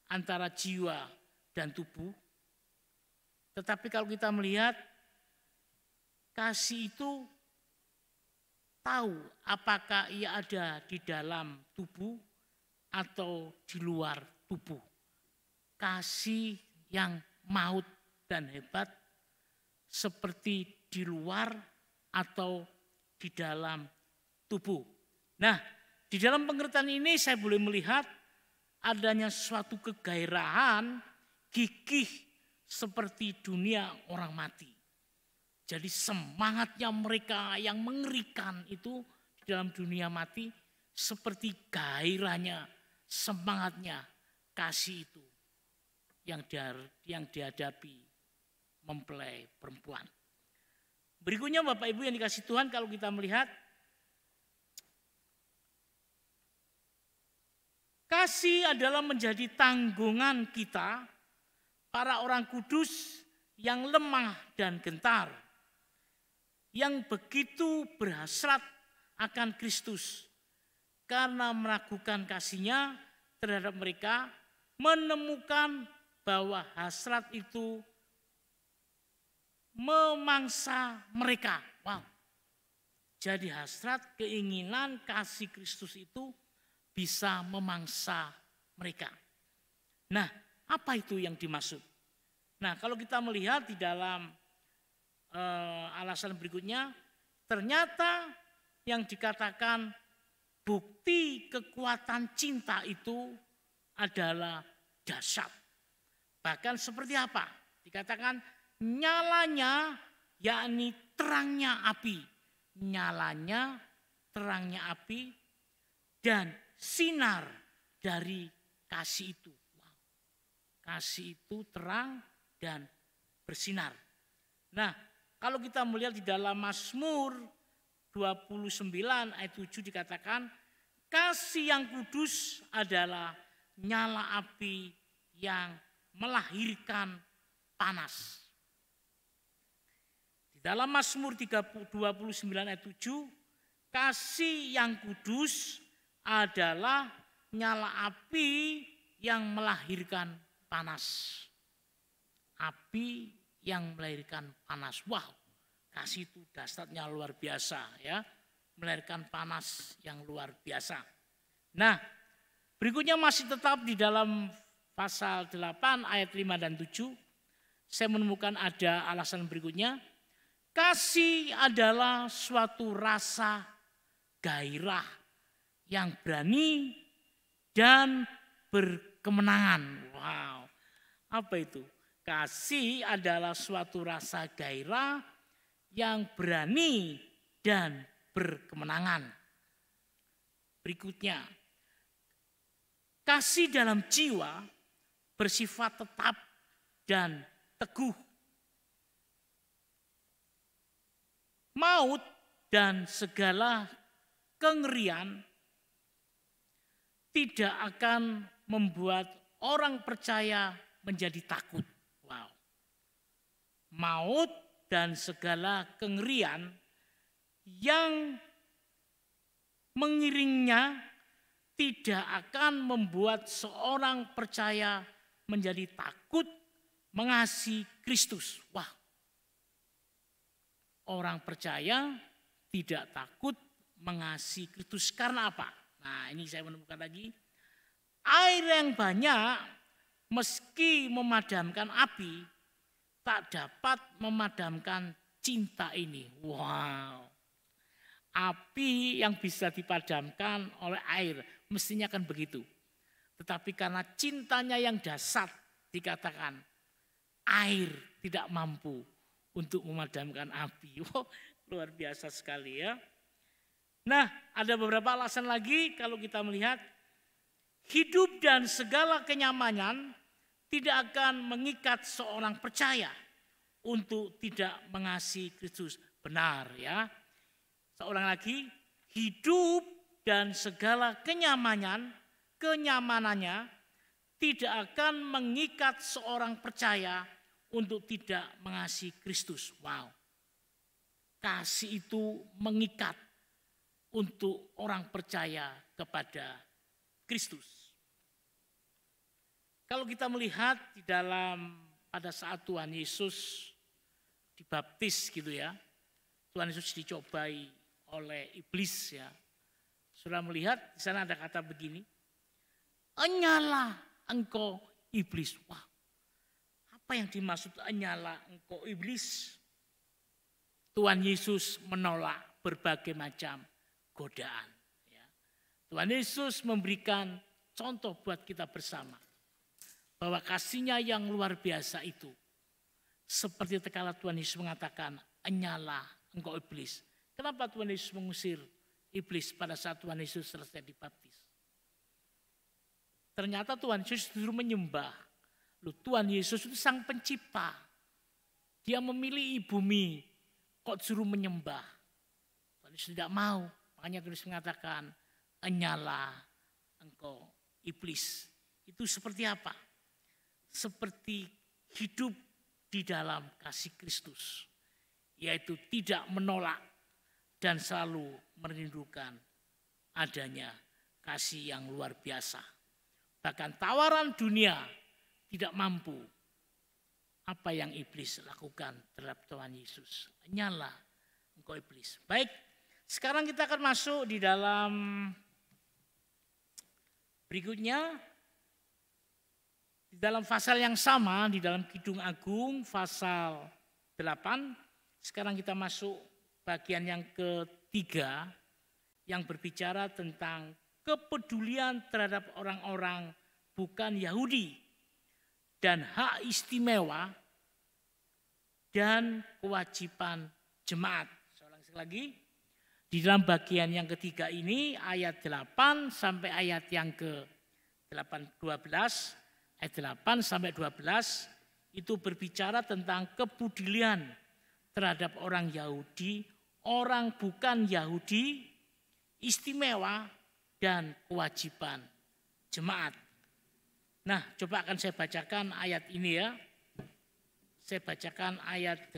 antara jiwa dan tubuh. Tetapi kalau kita melihat kasih itu tahu apakah ia ada di dalam tubuh atau di luar tubuh. Kasih yang maut dan hebat seperti di luar atau di dalam tubuh. Nah, di dalam pengertian ini saya boleh melihat adanya suatu kegairahan, gigih seperti dunia orang mati. Jadi semangatnya mereka yang mengerikan itu di dalam dunia mati seperti gairahnya, semangatnya kasih itu yang yang dihadapi mempelai perempuan. Berikutnya Bapak Ibu yang dikasih Tuhan kalau kita melihat Kasih adalah menjadi tanggungan kita, para orang kudus yang lemah dan gentar, yang begitu berhasrat akan Kristus karena meragukan kasihnya terhadap mereka, menemukan bahwa hasrat itu memangsa mereka. Wow. Jadi hasrat, keinginan, kasih Kristus itu bisa memangsa mereka. Nah, apa itu yang dimaksud? Nah, kalau kita melihat di dalam e, alasan berikutnya, ternyata yang dikatakan bukti kekuatan cinta itu adalah dasar. Bahkan seperti apa? Dikatakan nyalanya yakni terangnya api. Nyalanya terangnya api dan sinar dari kasih itu. Kasih itu terang dan bersinar. Nah, kalau kita melihat di dalam Mazmur 29 ayat 7 dikatakan, kasih yang kudus adalah nyala api yang melahirkan panas. Di dalam Mazmur 29 ayat 7, kasih yang kudus adalah nyala api yang melahirkan panas. Api yang melahirkan panas. Wow, kasih itu dasarnya luar biasa ya. Melahirkan panas yang luar biasa. Nah, berikutnya masih tetap di dalam pasal 8 ayat 5 dan 7. Saya menemukan ada alasan berikutnya. Kasih adalah suatu rasa gairah yang berani dan berkemenangan. Wow. Apa itu? Kasih adalah suatu rasa gairah yang berani dan berkemenangan. Berikutnya, kasih dalam jiwa bersifat tetap dan teguh. Maut dan segala kengerian tidak akan membuat orang percaya menjadi takut. Wow. Maut dan segala kengerian yang mengiringnya tidak akan membuat seorang percaya menjadi takut mengasihi Kristus. Wah. Orang percaya tidak takut mengasihi Kristus karena apa? Nah ini saya menemukan lagi. Air yang banyak meski memadamkan api tak dapat memadamkan cinta ini. Wow. Api yang bisa dipadamkan oleh air mestinya akan begitu. Tetapi karena cintanya yang dasar dikatakan air tidak mampu untuk memadamkan api. Wow, luar biasa sekali ya. Nah, ada beberapa alasan lagi kalau kita melihat hidup dan segala kenyamanan tidak akan mengikat seorang percaya untuk tidak mengasihi Kristus. Benar ya. Seorang lagi, hidup dan segala kenyamanan, kenyamanannya tidak akan mengikat seorang percaya untuk tidak mengasihi Kristus. Wow. Kasih itu mengikat untuk orang percaya kepada Kristus. Kalau kita melihat di dalam pada saat Tuhan Yesus dibaptis gitu ya, Tuhan Yesus dicobai oleh iblis ya. Sudah melihat di sana ada kata begini, enyala engkau iblis. Wah, apa yang dimaksud enyala engkau iblis? Tuhan Yesus menolak berbagai macam godaan. Ya. Tuhan Yesus memberikan contoh buat kita bersama. Bahwa kasihnya yang luar biasa itu. Seperti tekala Tuhan Yesus mengatakan, enyala engkau iblis. Kenapa Tuhan Yesus mengusir iblis pada saat Tuhan Yesus selesai dibaptis? Ternyata Tuhan Yesus suruh menyembah. Loh, Tuhan Yesus itu sang pencipta. Dia memilih bumi, kok suruh menyembah. Tuhan Yesus tidak mau. Makanya Kristus mengatakan, enyala engkau iblis. Itu seperti apa? Seperti hidup di dalam kasih Kristus. Yaitu tidak menolak dan selalu merindukan adanya kasih yang luar biasa. Bahkan tawaran dunia tidak mampu apa yang iblis lakukan terhadap Tuhan Yesus. Nyala engkau iblis. Baik sekarang kita akan masuk di dalam berikutnya di dalam pasal yang sama di dalam Kidung Agung pasal 8 sekarang kita masuk bagian yang ketiga yang berbicara tentang kepedulian terhadap orang-orang bukan Yahudi dan hak istimewa dan kewajiban jemaat. Seorang sekali lagi, di dalam bagian yang ketiga ini ayat 8 sampai ayat yang ke 8 12 ayat 8 sampai 12 itu berbicara tentang kepedulian terhadap orang Yahudi, orang bukan Yahudi istimewa dan kewajiban jemaat. Nah, coba akan saya bacakan ayat ini ya. Saya bacakan ayat 8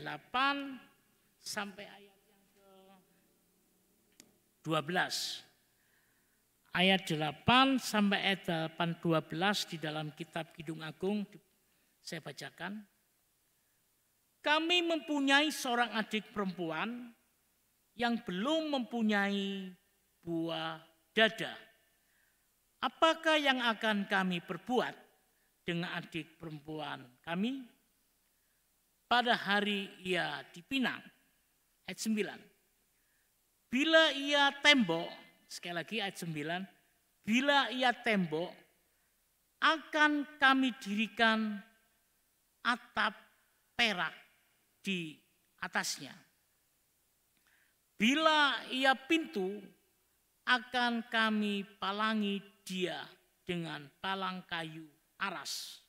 sampai ayat 12 ayat 8 sampai ayat 8, 12 di dalam kitab Kidung Agung saya bacakan. Kami mempunyai seorang adik perempuan yang belum mempunyai buah dada. Apakah yang akan kami perbuat dengan adik perempuan kami? Pada hari ia dipinang. Ayat 9. Bila ia tembok, sekali lagi ayat 9, bila ia tembok, akan kami dirikan atap perak di atasnya. Bila ia pintu, akan kami palangi dia dengan palang kayu aras.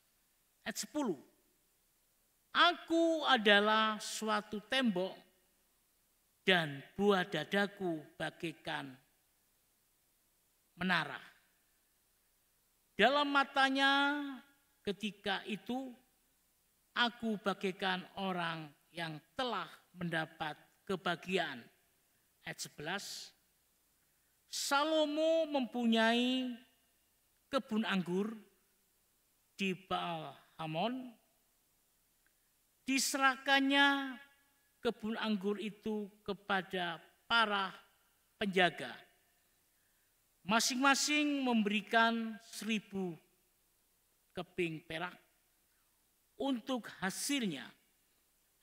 Ayat 10. Aku adalah suatu tembok dan buah dadaku bagaikan menara. Dalam matanya ketika itu aku bagaikan orang yang telah mendapat kebahagiaan. Ayat 11, Salomo mempunyai kebun anggur di Baal Hamon. Diserahkannya kebun anggur itu kepada para penjaga. Masing-masing memberikan seribu keping perak untuk hasilnya.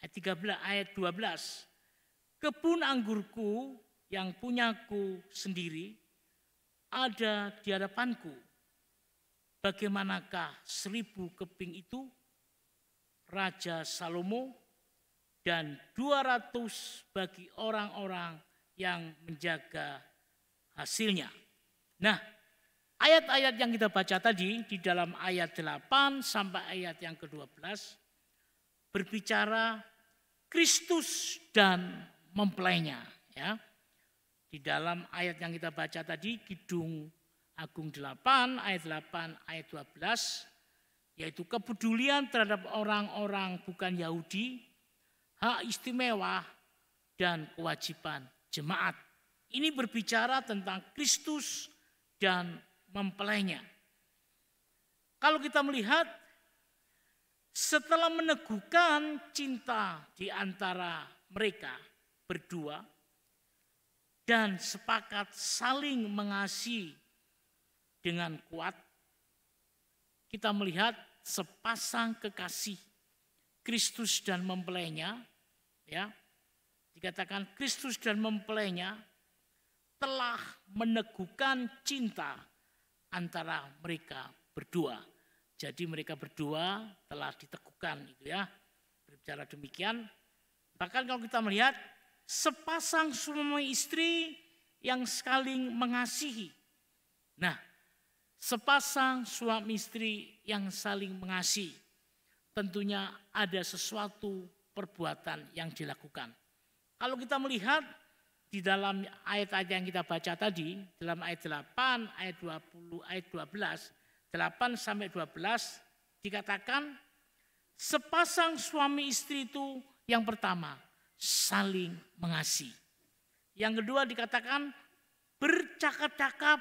Ayat 13 ayat 12. Kebun anggurku yang punyaku sendiri ada di hadapanku. Bagaimanakah seribu keping itu? Raja Salomo dan 200 bagi orang-orang yang menjaga hasilnya. Nah, ayat-ayat yang kita baca tadi di dalam ayat 8 sampai ayat yang ke-12 berbicara Kristus dan mempelainya ya. Di dalam ayat yang kita baca tadi Kidung Agung 8 ayat 8 ayat 12 yaitu kepedulian terhadap orang-orang bukan Yahudi hak istimewa, dan kewajiban jemaat. Ini berbicara tentang Kristus dan mempelainya. Kalau kita melihat setelah meneguhkan cinta di antara mereka berdua dan sepakat saling mengasihi dengan kuat, kita melihat sepasang kekasih Kristus dan mempelainya ya dikatakan Kristus dan mempelainya telah meneguhkan cinta antara mereka berdua. Jadi mereka berdua telah diteguhkan itu ya. Berbicara demikian, bahkan kalau kita melihat sepasang suami istri yang saling mengasihi. Nah, sepasang suami istri yang saling mengasihi tentunya ada sesuatu perbuatan yang dilakukan. Kalau kita melihat di dalam ayat-ayat yang kita baca tadi, dalam ayat 8, ayat 20, ayat 12, 8 sampai 12 dikatakan sepasang suami istri itu yang pertama saling mengasihi. Yang kedua dikatakan bercakap-cakap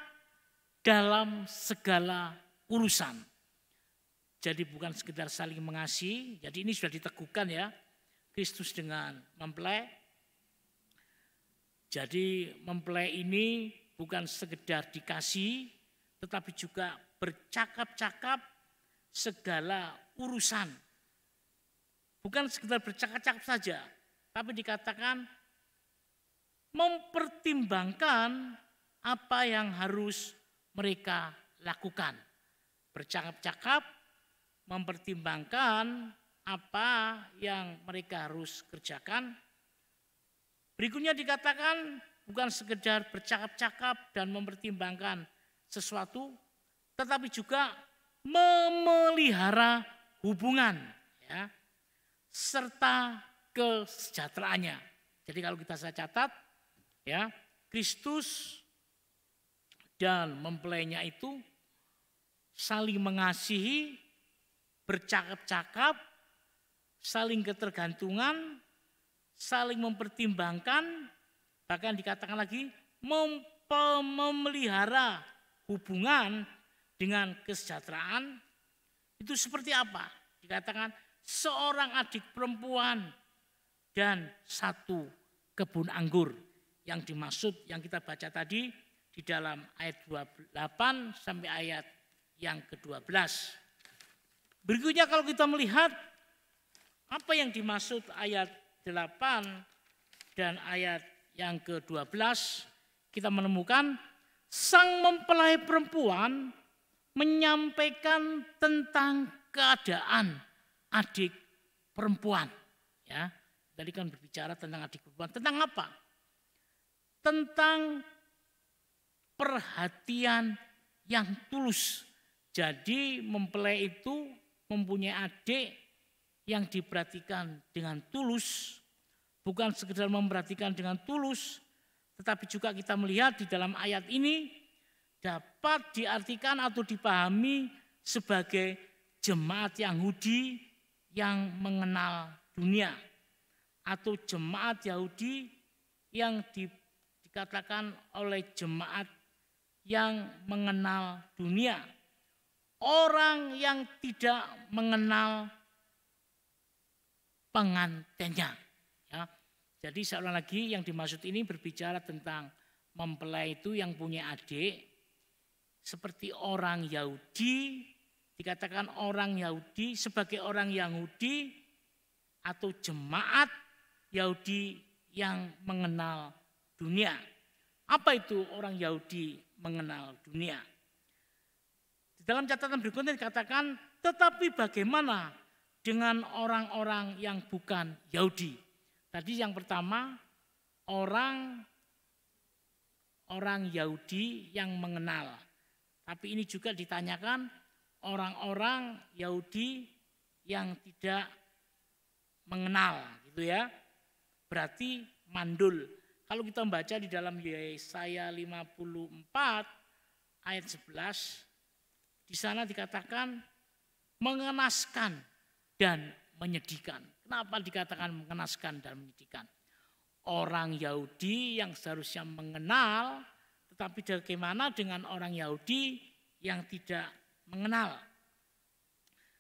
dalam segala urusan. Jadi bukan sekedar saling mengasihi, jadi ini sudah diteguhkan ya. Kristus dengan mempelai. Jadi mempelai ini bukan sekedar dikasih, tetapi juga bercakap-cakap segala urusan. Bukan sekedar bercakap-cakap saja, tapi dikatakan mempertimbangkan apa yang harus mereka lakukan. Bercakap-cakap mempertimbangkan apa yang mereka harus kerjakan. Berikutnya dikatakan bukan sekedar bercakap-cakap dan mempertimbangkan sesuatu, tetapi juga memelihara hubungan ya, serta kesejahteraannya. Jadi kalau kita saya catat ya, Kristus dan mempelainya itu saling mengasihi, bercakap-cakap, saling ketergantungan, saling mempertimbangkan, bahkan dikatakan lagi mem memelihara hubungan dengan kesejahteraan itu seperti apa? Dikatakan seorang adik perempuan dan satu kebun anggur yang dimaksud yang kita baca tadi di dalam ayat 28 sampai ayat yang ke-12. Berikutnya kalau kita melihat apa yang dimaksud ayat 8 dan ayat yang ke-12? Kita menemukan sang mempelai perempuan menyampaikan tentang keadaan adik perempuan. Ya, tadi kan berbicara tentang adik perempuan. Tentang apa? Tentang perhatian yang tulus. Jadi mempelai itu mempunyai adik yang diperhatikan dengan tulus, bukan sekedar memperhatikan dengan tulus, tetapi juga kita melihat di dalam ayat ini dapat diartikan atau dipahami sebagai jemaat Yahudi yang mengenal dunia atau jemaat Yahudi yang di, dikatakan oleh jemaat yang mengenal dunia. Orang yang tidak mengenal pengantinnya. Ya. Jadi seolah lagi yang dimaksud ini berbicara tentang mempelai itu yang punya adik seperti orang Yahudi dikatakan orang Yahudi sebagai orang Yahudi atau jemaat Yahudi yang mengenal dunia. Apa itu orang Yahudi mengenal dunia? Di dalam catatan berikutnya dikatakan, tetapi bagaimana dengan orang-orang yang bukan Yahudi. Tadi yang pertama orang orang Yahudi yang mengenal. Tapi ini juga ditanyakan orang-orang Yahudi yang tidak mengenal gitu ya. Berarti mandul. Kalau kita membaca di dalam Yesaya 54 ayat 11 di sana dikatakan mengenaskan dan menyedihkan. Kenapa dikatakan mengenaskan dan menyedihkan? Orang Yahudi yang seharusnya mengenal, tetapi bagaimana dengan orang Yahudi yang tidak mengenal?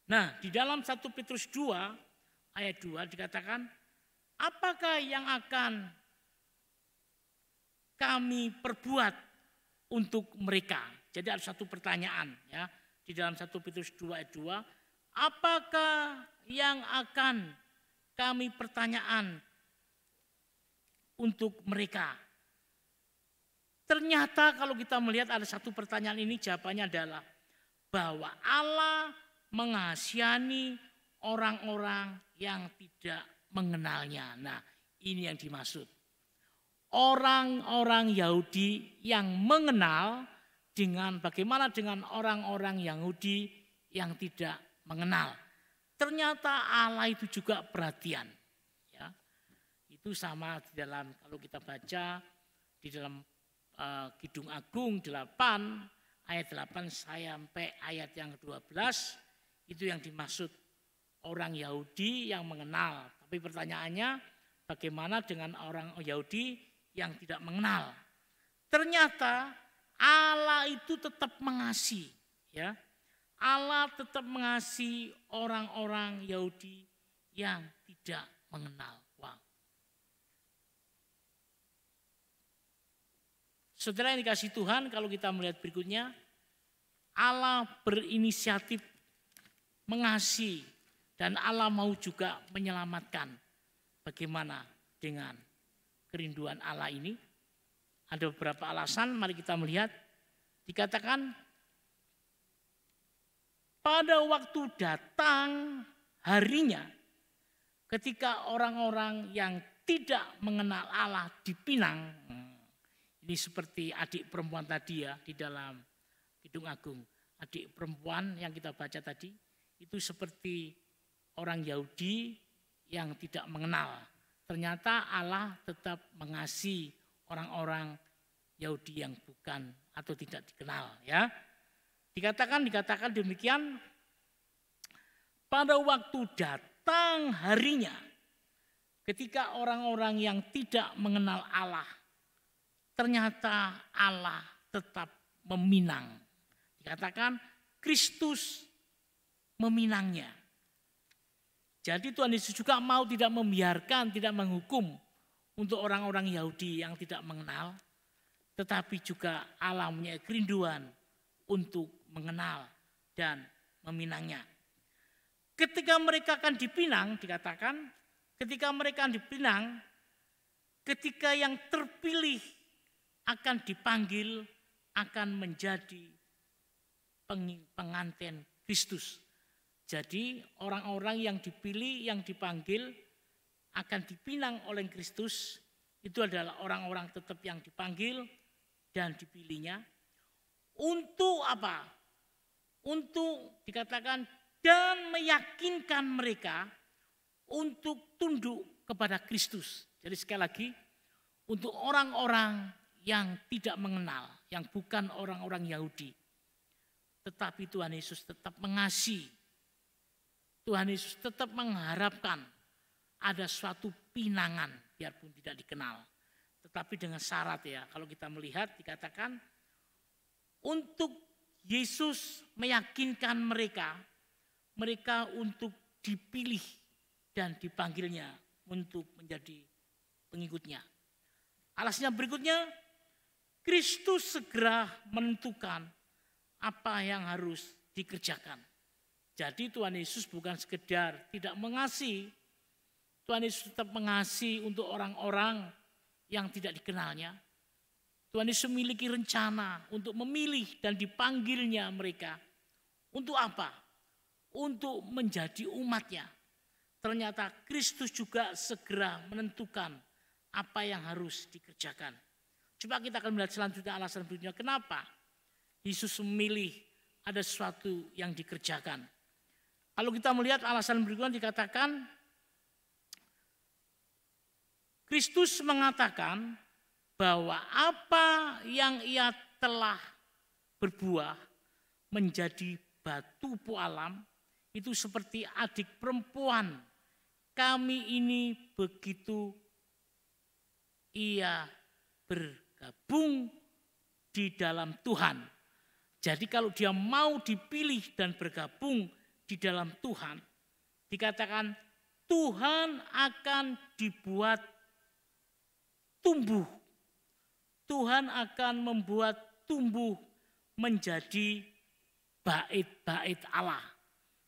Nah, di dalam 1 Petrus 2 ayat 2 dikatakan, apakah yang akan kami perbuat untuk mereka? Jadi ada satu pertanyaan ya di dalam 1 Petrus 2 ayat 2, apakah yang akan kami pertanyaan untuk mereka? Ternyata kalau kita melihat ada satu pertanyaan ini jawabannya adalah bahwa Allah mengasihani orang-orang yang tidak mengenalnya. Nah, ini yang dimaksud. Orang-orang Yahudi yang mengenal dengan bagaimana dengan orang-orang Yahudi yang tidak mengenal. Ternyata Allah itu juga perhatian. Ya. Itu sama di dalam kalau kita baca di dalam uh, Kidung Agung 8 ayat 8 sampai ayat yang 12 itu yang dimaksud orang Yahudi yang mengenal. Tapi pertanyaannya bagaimana dengan orang Yahudi yang tidak mengenal? Ternyata Allah itu tetap mengasihi, ya. Allah tetap mengasihi orang-orang Yahudi yang tidak mengenal uang. Setelah yang dikasih Tuhan, kalau kita melihat berikutnya, Allah berinisiatif mengasihi dan Allah mau juga menyelamatkan. Bagaimana dengan kerinduan Allah ini? Ada beberapa alasan, mari kita melihat. Dikatakan pada waktu datang harinya, ketika orang-orang yang tidak mengenal Allah dipinang, ini seperti adik perempuan tadi ya di dalam Kidung Agung, adik perempuan yang kita baca tadi itu seperti orang Yahudi yang tidak mengenal. Ternyata Allah tetap mengasihi orang-orang Yahudi yang bukan atau tidak dikenal ya. Dikatakan dikatakan demikian pada waktu datang harinya ketika orang-orang yang tidak mengenal Allah ternyata Allah tetap meminang. Dikatakan Kristus meminangnya. Jadi Tuhan Yesus juga mau tidak membiarkan, tidak menghukum untuk orang-orang Yahudi yang tidak mengenal, tetapi juga alamnya kerinduan untuk mengenal dan meminangnya. Ketika mereka akan dipinang, dikatakan, ketika mereka akan dipinang, ketika yang terpilih akan dipanggil, akan menjadi pengantin Kristus. Jadi orang-orang yang dipilih, yang dipanggil, akan dipinang oleh Kristus, itu adalah orang-orang tetap yang dipanggil dan dipilihnya. Untuk apa? untuk dikatakan dan meyakinkan mereka untuk tunduk kepada Kristus. Jadi sekali lagi untuk orang-orang yang tidak mengenal, yang bukan orang-orang Yahudi. Tetapi Tuhan Yesus tetap mengasihi. Tuhan Yesus tetap mengharapkan ada suatu pinangan biarpun tidak dikenal. Tetapi dengan syarat ya, kalau kita melihat dikatakan untuk Yesus meyakinkan mereka, mereka untuk dipilih dan dipanggilnya untuk menjadi pengikutnya. Alasnya berikutnya, Kristus segera menentukan apa yang harus dikerjakan. Jadi Tuhan Yesus bukan sekedar tidak mengasihi, Tuhan Yesus tetap mengasihi untuk orang-orang yang tidak dikenalnya. Tuhan Yesus memiliki rencana untuk memilih dan dipanggilnya mereka. Untuk apa? Untuk menjadi umatnya. Ternyata Kristus juga segera menentukan apa yang harus dikerjakan. Coba kita akan melihat selanjutnya alasan berikutnya. Kenapa Yesus memilih ada sesuatu yang dikerjakan. Kalau kita melihat alasan berikutnya dikatakan Kristus mengatakan bahwa apa yang ia telah berbuah menjadi batu pualam itu seperti adik perempuan kami ini begitu ia bergabung di dalam Tuhan. Jadi kalau dia mau dipilih dan bergabung di dalam Tuhan, dikatakan Tuhan akan dibuat tumbuh Tuhan akan membuat tumbuh menjadi bait-bait Allah,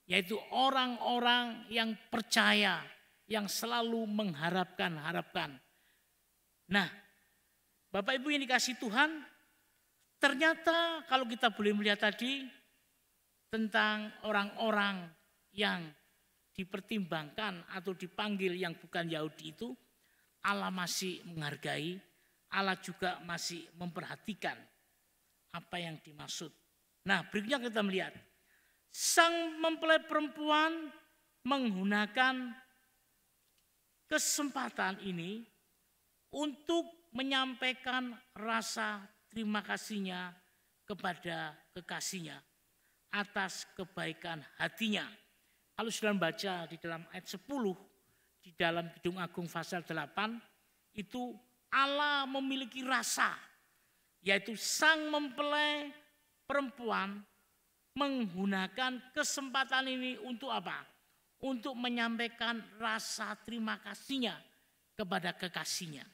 yaitu orang-orang yang percaya, yang selalu mengharapkan-harapkan. Nah, Bapak Ibu yang dikasih Tuhan, ternyata kalau kita boleh melihat tadi tentang orang-orang yang dipertimbangkan atau dipanggil yang bukan Yahudi itu, Allah masih menghargai Allah juga masih memperhatikan apa yang dimaksud. Nah, berikutnya kita melihat sang mempelai perempuan menggunakan kesempatan ini untuk menyampaikan rasa terima kasihnya kepada kekasihnya atas kebaikan hatinya. Kalau sudah membaca di dalam ayat 10 di dalam Gedung Agung pasal 8 itu Allah memiliki rasa, yaitu sang mempelai perempuan menggunakan kesempatan ini untuk apa? Untuk menyampaikan rasa terima kasihnya kepada kekasihnya.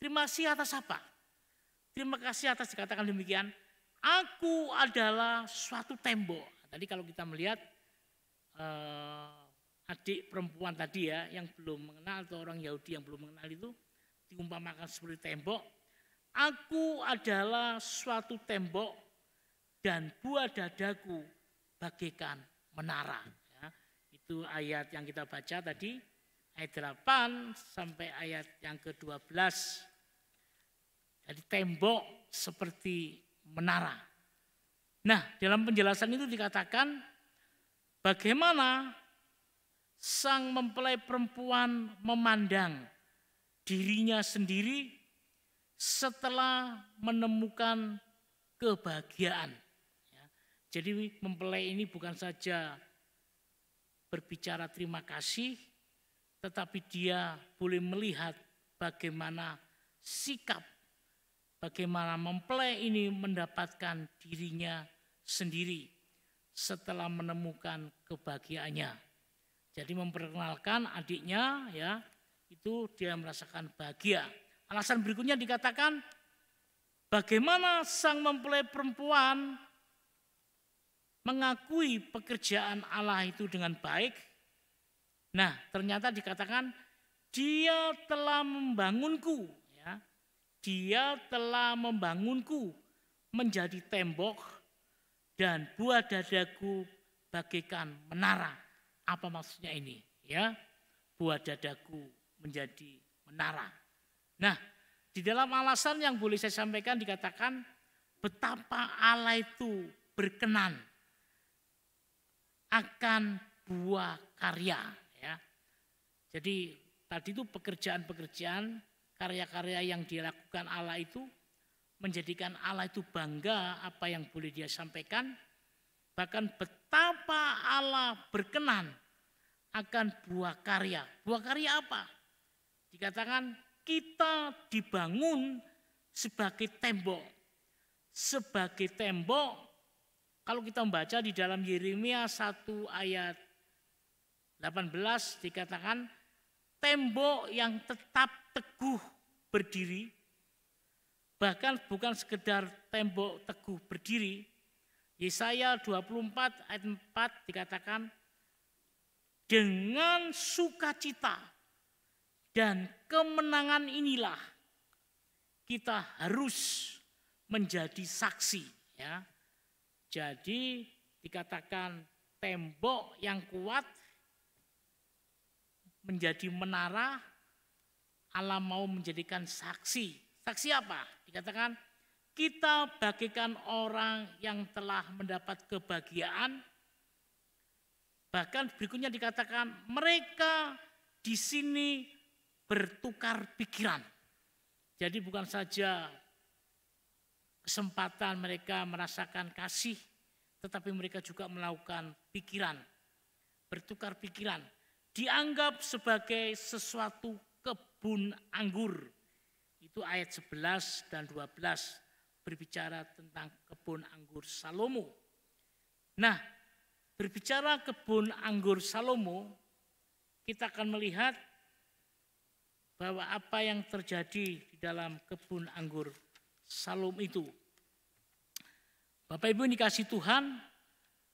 Terima kasih atas apa? Terima kasih atas dikatakan demikian. Aku adalah suatu tembok. Tadi kalau kita melihat eh, adik perempuan tadi ya yang belum mengenal atau orang Yahudi yang belum mengenal itu diumpamakan seperti tembok. Aku adalah suatu tembok dan buah dadaku bagaikan menara. Ya, itu ayat yang kita baca tadi, ayat 8 sampai ayat yang ke-12. Jadi tembok seperti menara. Nah, dalam penjelasan itu dikatakan bagaimana sang mempelai perempuan memandang dirinya sendiri setelah menemukan kebahagiaan. Ya. Jadi mempelai ini bukan saja berbicara terima kasih, tetapi dia boleh melihat bagaimana sikap, bagaimana mempelai ini mendapatkan dirinya sendiri setelah menemukan kebahagiaannya. Jadi memperkenalkan adiknya ya itu dia merasakan bahagia. Alasan berikutnya dikatakan bagaimana sang mempelai perempuan mengakui pekerjaan Allah itu dengan baik. Nah, ternyata dikatakan dia telah membangunku, ya. Dia telah membangunku menjadi tembok dan buah dadaku bagaikan menara. Apa maksudnya ini? Ya, buah dadaku menjadi menara. Nah, di dalam alasan yang boleh saya sampaikan dikatakan betapa Allah itu berkenan akan buah karya ya. Jadi tadi itu pekerjaan-pekerjaan karya-karya yang dilakukan Allah itu menjadikan Allah itu bangga apa yang boleh dia sampaikan bahkan betapa Allah berkenan akan buah karya. Buah karya apa? Dikatakan kita dibangun sebagai tembok. Sebagai tembok, kalau kita membaca di dalam Yeremia 1 ayat 18 dikatakan tembok yang tetap teguh berdiri, bahkan bukan sekedar tembok teguh berdiri, Yesaya 24 ayat 4 dikatakan dengan sukacita dan kemenangan inilah kita harus menjadi saksi. Ya. Jadi dikatakan tembok yang kuat menjadi menara, Allah mau menjadikan saksi. Saksi apa? Dikatakan kita bagikan orang yang telah mendapat kebahagiaan. Bahkan berikutnya dikatakan mereka di sini bertukar pikiran. Jadi bukan saja kesempatan mereka merasakan kasih, tetapi mereka juga melakukan pikiran, bertukar pikiran. Dianggap sebagai sesuatu kebun anggur. Itu ayat 11 dan 12 berbicara tentang kebun anggur Salomo. Nah, berbicara kebun anggur Salomo, kita akan melihat bahwa apa yang terjadi di dalam kebun anggur Salom itu. Bapak Ibu dikasih Tuhan,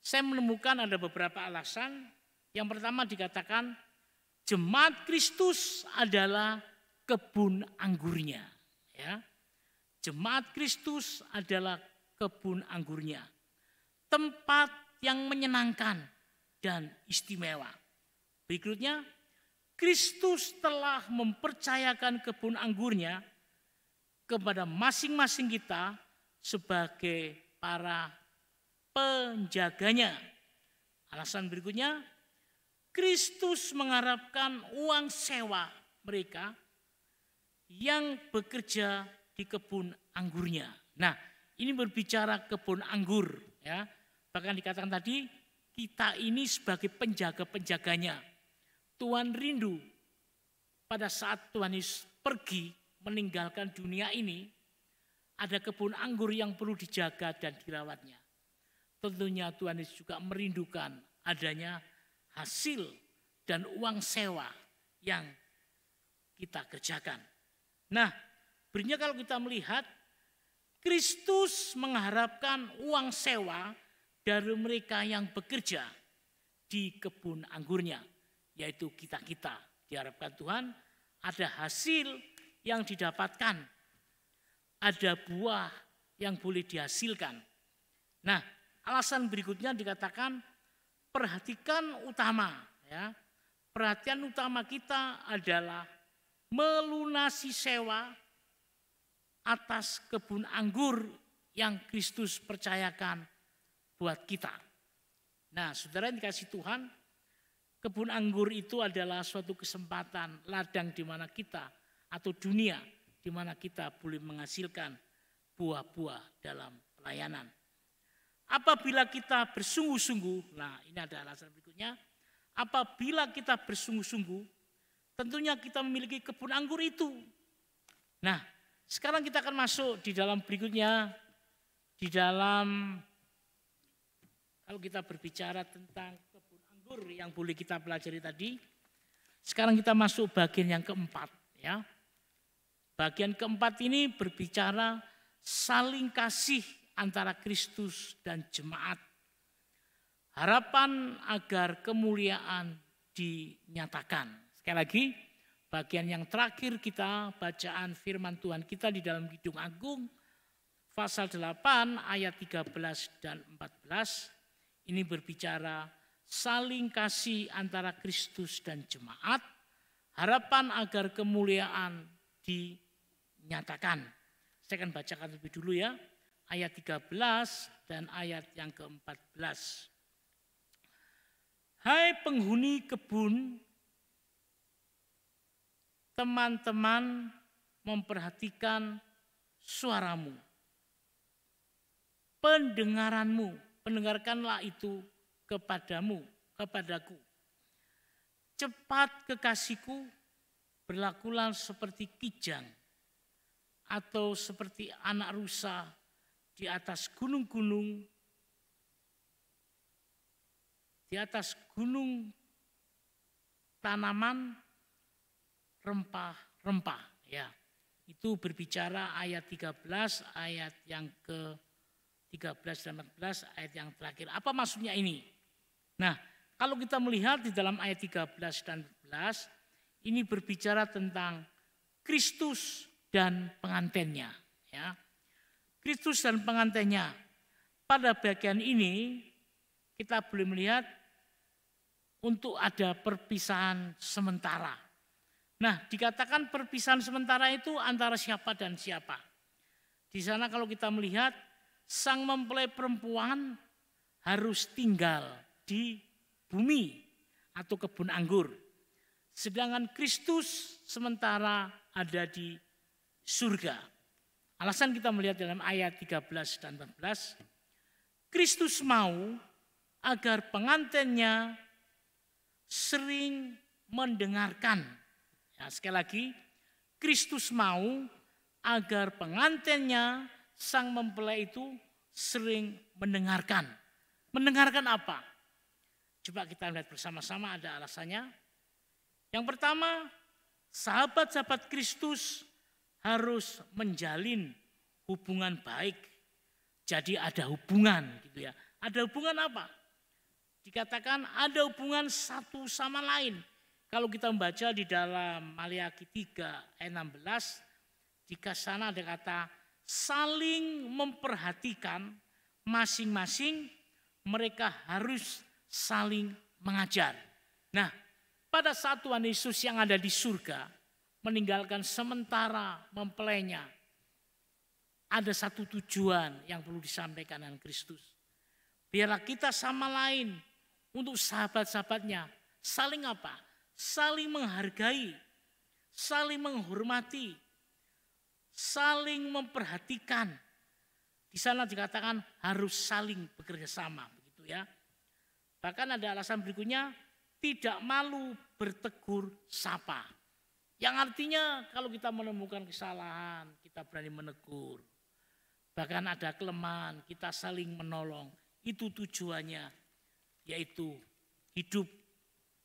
saya menemukan ada beberapa alasan. Yang pertama dikatakan jemaat Kristus adalah kebun anggurnya. Ya. Jemaat Kristus adalah kebun anggurnya. Tempat yang menyenangkan dan istimewa. Berikutnya, Kristus telah mempercayakan kebun anggurnya kepada masing-masing kita sebagai para penjaganya. Alasan berikutnya, Kristus mengharapkan uang sewa mereka yang bekerja di kebun anggurnya. Nah, ini berbicara kebun anggur ya. Bahkan dikatakan tadi kita ini sebagai penjaga-penjaganya. Tuhan rindu pada saat Tuhan Yesus pergi meninggalkan dunia ini, ada kebun anggur yang perlu dijaga dan dirawatnya. Tentunya Tuhan Yesus juga merindukan adanya hasil dan uang sewa yang kita kerjakan. Nah, berikutnya kalau kita melihat Kristus mengharapkan uang sewa dari mereka yang bekerja di kebun anggurnya yaitu kita-kita. Diharapkan Tuhan ada hasil yang didapatkan. Ada buah yang boleh dihasilkan. Nah, alasan berikutnya dikatakan perhatikan utama ya. Perhatian utama kita adalah melunasi sewa atas kebun anggur yang Kristus percayakan buat kita. Nah, saudara yang dikasih Tuhan, Kebun anggur itu adalah suatu kesempatan ladang di mana kita atau dunia di mana kita boleh menghasilkan buah-buah dalam pelayanan. Apabila kita bersungguh-sungguh, nah ini ada alasan berikutnya, apabila kita bersungguh-sungguh, tentunya kita memiliki kebun anggur itu. Nah, sekarang kita akan masuk di dalam berikutnya, di dalam kalau kita berbicara tentang syukur yang boleh kita pelajari tadi. Sekarang kita masuk bagian yang keempat ya. Bagian keempat ini berbicara saling kasih antara Kristus dan jemaat. Harapan agar kemuliaan dinyatakan. Sekali lagi, bagian yang terakhir kita bacaan firman Tuhan kita di dalam Kidung Agung pasal 8 ayat 13 dan 14 ini berbicara saling kasih antara Kristus dan jemaat, harapan agar kemuliaan dinyatakan. Saya akan bacakan lebih dulu ya, ayat 13 dan ayat yang ke-14. Hai penghuni kebun, teman-teman memperhatikan suaramu, pendengaranmu, pendengarkanlah itu kepadamu, kepadaku. Cepat kekasihku, berlakulah seperti kijang atau seperti anak rusa di atas gunung-gunung, di atas gunung tanaman rempah-rempah. Ya, itu berbicara ayat 13, ayat yang ke 13 dan 14, ayat yang terakhir. Apa maksudnya ini? Nah, kalau kita melihat di dalam ayat 13 dan 14, ini berbicara tentang Kristus dan pengantennya. Ya. Kristus dan pengantennya. Pada bagian ini kita boleh melihat untuk ada perpisahan sementara. Nah, dikatakan perpisahan sementara itu antara siapa dan siapa. Di sana kalau kita melihat sang mempelai perempuan harus tinggal di bumi atau kebun anggur. Sedangkan Kristus sementara ada di surga. Alasan kita melihat dalam ayat 13 dan 14, Kristus mau agar pengantennya sering mendengarkan. Ya, sekali lagi, Kristus mau agar pengantennya sang mempelai itu sering mendengarkan. Mendengarkan apa? Coba kita lihat bersama-sama ada alasannya. Yang pertama, sahabat-sahabat Kristus harus menjalin hubungan baik. Jadi ada hubungan gitu ya. Ada hubungan apa? Dikatakan ada hubungan satu sama lain. Kalau kita membaca di dalam Maliaki 3 ayat 16, di sana ada kata saling memperhatikan masing-masing mereka harus saling mengajar. Nah, pada saat Tuhan Yesus yang ada di surga meninggalkan sementara mempelainya, ada satu tujuan yang perlu disampaikan dengan Kristus. Biarlah kita sama lain untuk sahabat-sahabatnya saling apa? Saling menghargai, saling menghormati, saling memperhatikan. Di sana dikatakan harus saling bekerja sama begitu ya. Bahkan ada alasan berikutnya, tidak malu bertegur sapa. Yang artinya kalau kita menemukan kesalahan, kita berani menegur. Bahkan ada kelemahan, kita saling menolong. Itu tujuannya, yaitu hidup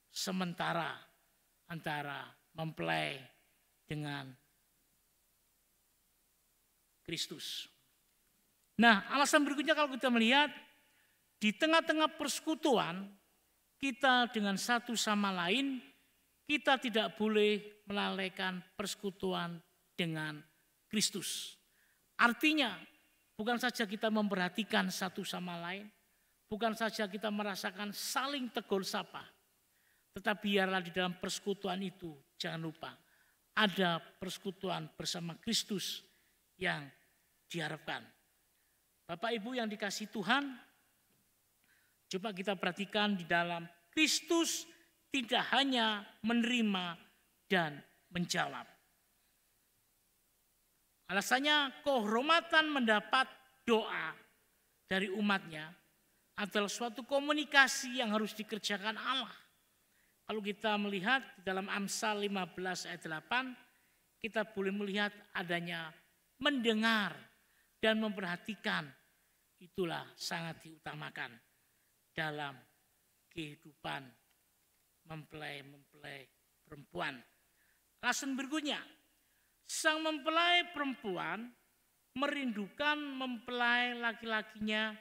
sementara antara mempelai dengan Kristus. Nah, alasan berikutnya kalau kita melihat di tengah-tengah persekutuan, kita dengan satu sama lain, kita tidak boleh melalaikan persekutuan dengan Kristus. Artinya, bukan saja kita memperhatikan satu sama lain, bukan saja kita merasakan saling tegur sapa, tetapi biarlah di dalam persekutuan itu, jangan lupa, ada persekutuan bersama Kristus yang diharapkan. Bapak Ibu yang dikasih Tuhan, Coba kita perhatikan di dalam Kristus tidak hanya menerima dan menjawab. Alasannya kehormatan mendapat doa dari umatnya adalah suatu komunikasi yang harus dikerjakan Allah. Kalau kita melihat di dalam Amsal 15 ayat 8, kita boleh melihat adanya mendengar dan memperhatikan. Itulah sangat diutamakan dalam kehidupan mempelai-mempelai perempuan. Alasan berikutnya, sang mempelai perempuan merindukan mempelai laki-lakinya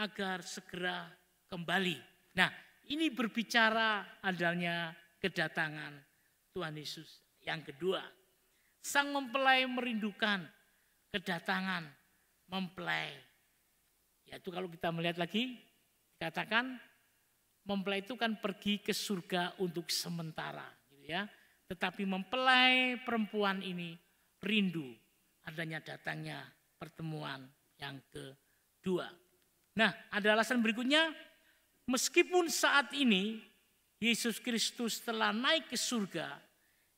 agar segera kembali. Nah, ini berbicara adanya kedatangan Tuhan Yesus. Yang kedua, sang mempelai merindukan kedatangan mempelai. Yaitu kalau kita melihat lagi katakan mempelai itu kan pergi ke surga untuk sementara, gitu ya. Tetapi mempelai perempuan ini rindu adanya datangnya pertemuan yang kedua. Nah, ada alasan berikutnya, meskipun saat ini Yesus Kristus telah naik ke surga,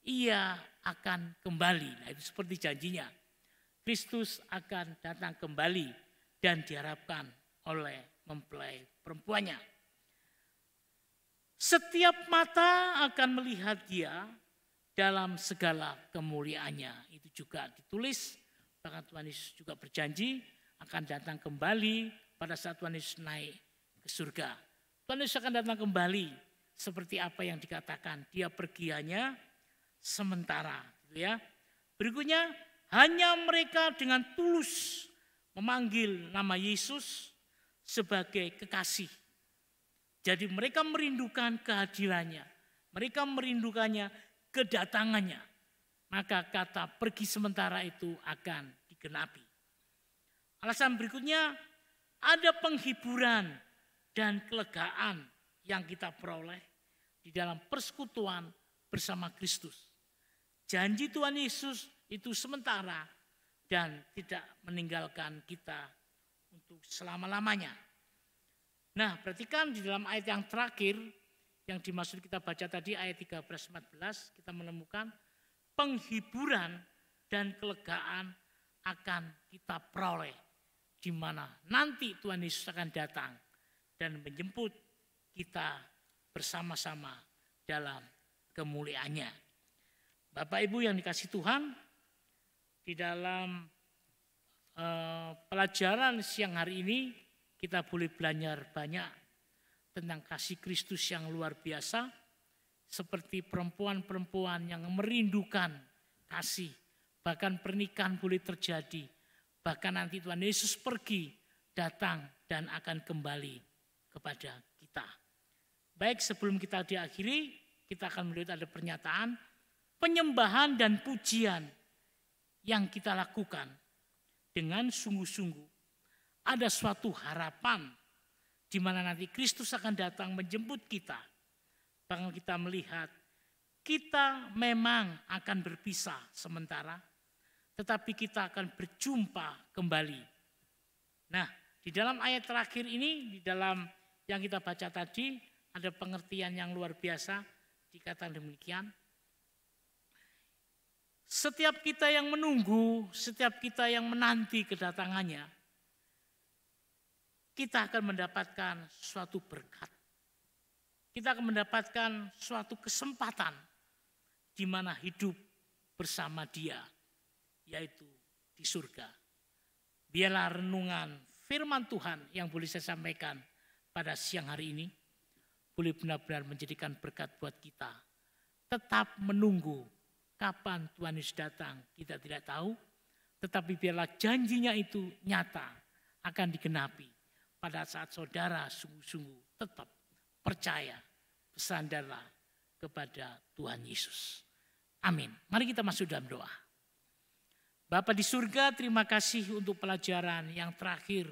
ia akan kembali. Nah, itu seperti janjinya. Kristus akan datang kembali dan diharapkan oleh mempelai perempuannya. Setiap mata akan melihat dia dalam segala kemuliaannya. Itu juga ditulis, bahkan Tuhan Yesus juga berjanji akan datang kembali pada saat Tuhan Yesus naik ke surga. Tuhan Yesus akan datang kembali seperti apa yang dikatakan. Dia pergi hanya sementara. Gitu ya. Berikutnya, hanya mereka dengan tulus memanggil nama Yesus sebagai kekasih. Jadi mereka merindukan kehadirannya. Mereka merindukannya kedatangannya. Maka kata pergi sementara itu akan digenapi. Alasan berikutnya ada penghiburan dan kelegaan yang kita peroleh di dalam persekutuan bersama Kristus. Janji Tuhan Yesus itu sementara dan tidak meninggalkan kita selama-lamanya. Nah, perhatikan di dalam ayat yang terakhir yang dimaksud kita baca tadi ayat 13 14 kita menemukan penghiburan dan kelegaan akan kita peroleh di mana nanti Tuhan Yesus akan datang dan menjemput kita bersama-sama dalam kemuliaannya. Bapak Ibu yang dikasih Tuhan, di dalam Eh, pelajaran siang hari ini kita boleh belajar banyak tentang kasih Kristus yang luar biasa seperti perempuan-perempuan yang merindukan kasih bahkan pernikahan boleh terjadi bahkan nanti Tuhan Yesus pergi datang dan akan kembali kepada kita. Baik sebelum kita diakhiri, kita akan melihat ada pernyataan penyembahan dan pujian yang kita lakukan dengan sungguh-sungguh ada suatu harapan di mana nanti Kristus akan datang menjemput kita. Bahkan kita melihat kita memang akan berpisah sementara, tetapi kita akan berjumpa kembali. Nah, di dalam ayat terakhir ini, di dalam yang kita baca tadi, ada pengertian yang luar biasa dikatakan demikian. Setiap kita yang menunggu, setiap kita yang menanti kedatangannya, kita akan mendapatkan suatu berkat. Kita akan mendapatkan suatu kesempatan di mana hidup bersama Dia, yaitu di surga. Biarlah renungan firman Tuhan yang boleh saya sampaikan pada siang hari ini boleh benar-benar menjadikan berkat buat kita. Tetap menunggu Kapan Tuhan Yesus datang kita tidak tahu, tetapi biarlah janjinya itu nyata akan digenapi pada saat saudara sungguh-sungguh tetap percaya bersandarlah kepada Tuhan Yesus. Amin. Mari kita masuk dalam doa. Bapak di surga, terima kasih untuk pelajaran yang terakhir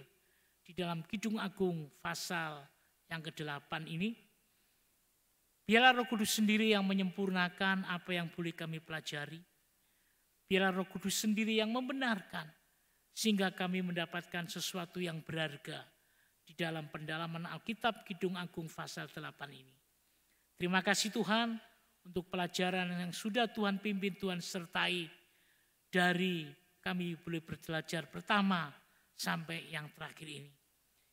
di dalam Kidung Agung pasal yang ke-8 ini. Biarlah Roh Kudus sendiri yang menyempurnakan apa yang boleh kami pelajari. Biarlah Roh Kudus sendiri yang membenarkan sehingga kami mendapatkan sesuatu yang berharga di dalam pendalaman Alkitab Kidung Agung pasal 8 ini. Terima kasih Tuhan untuk pelajaran yang sudah Tuhan pimpin, Tuhan sertai dari kami boleh belajar pertama sampai yang terakhir ini.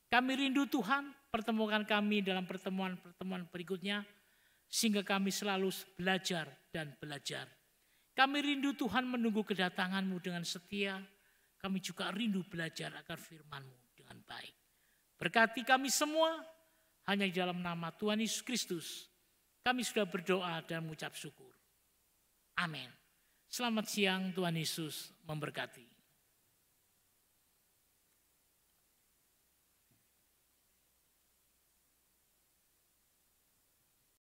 Kami rindu Tuhan, pertemukan kami dalam pertemuan-pertemuan berikutnya sehingga kami selalu belajar dan belajar. Kami rindu Tuhan menunggu kedatanganmu dengan setia. Kami juga rindu belajar akan firmanmu dengan baik. Berkati kami semua hanya dalam nama Tuhan Yesus Kristus. Kami sudah berdoa dan mengucap syukur. Amin. Selamat siang Tuhan Yesus memberkati.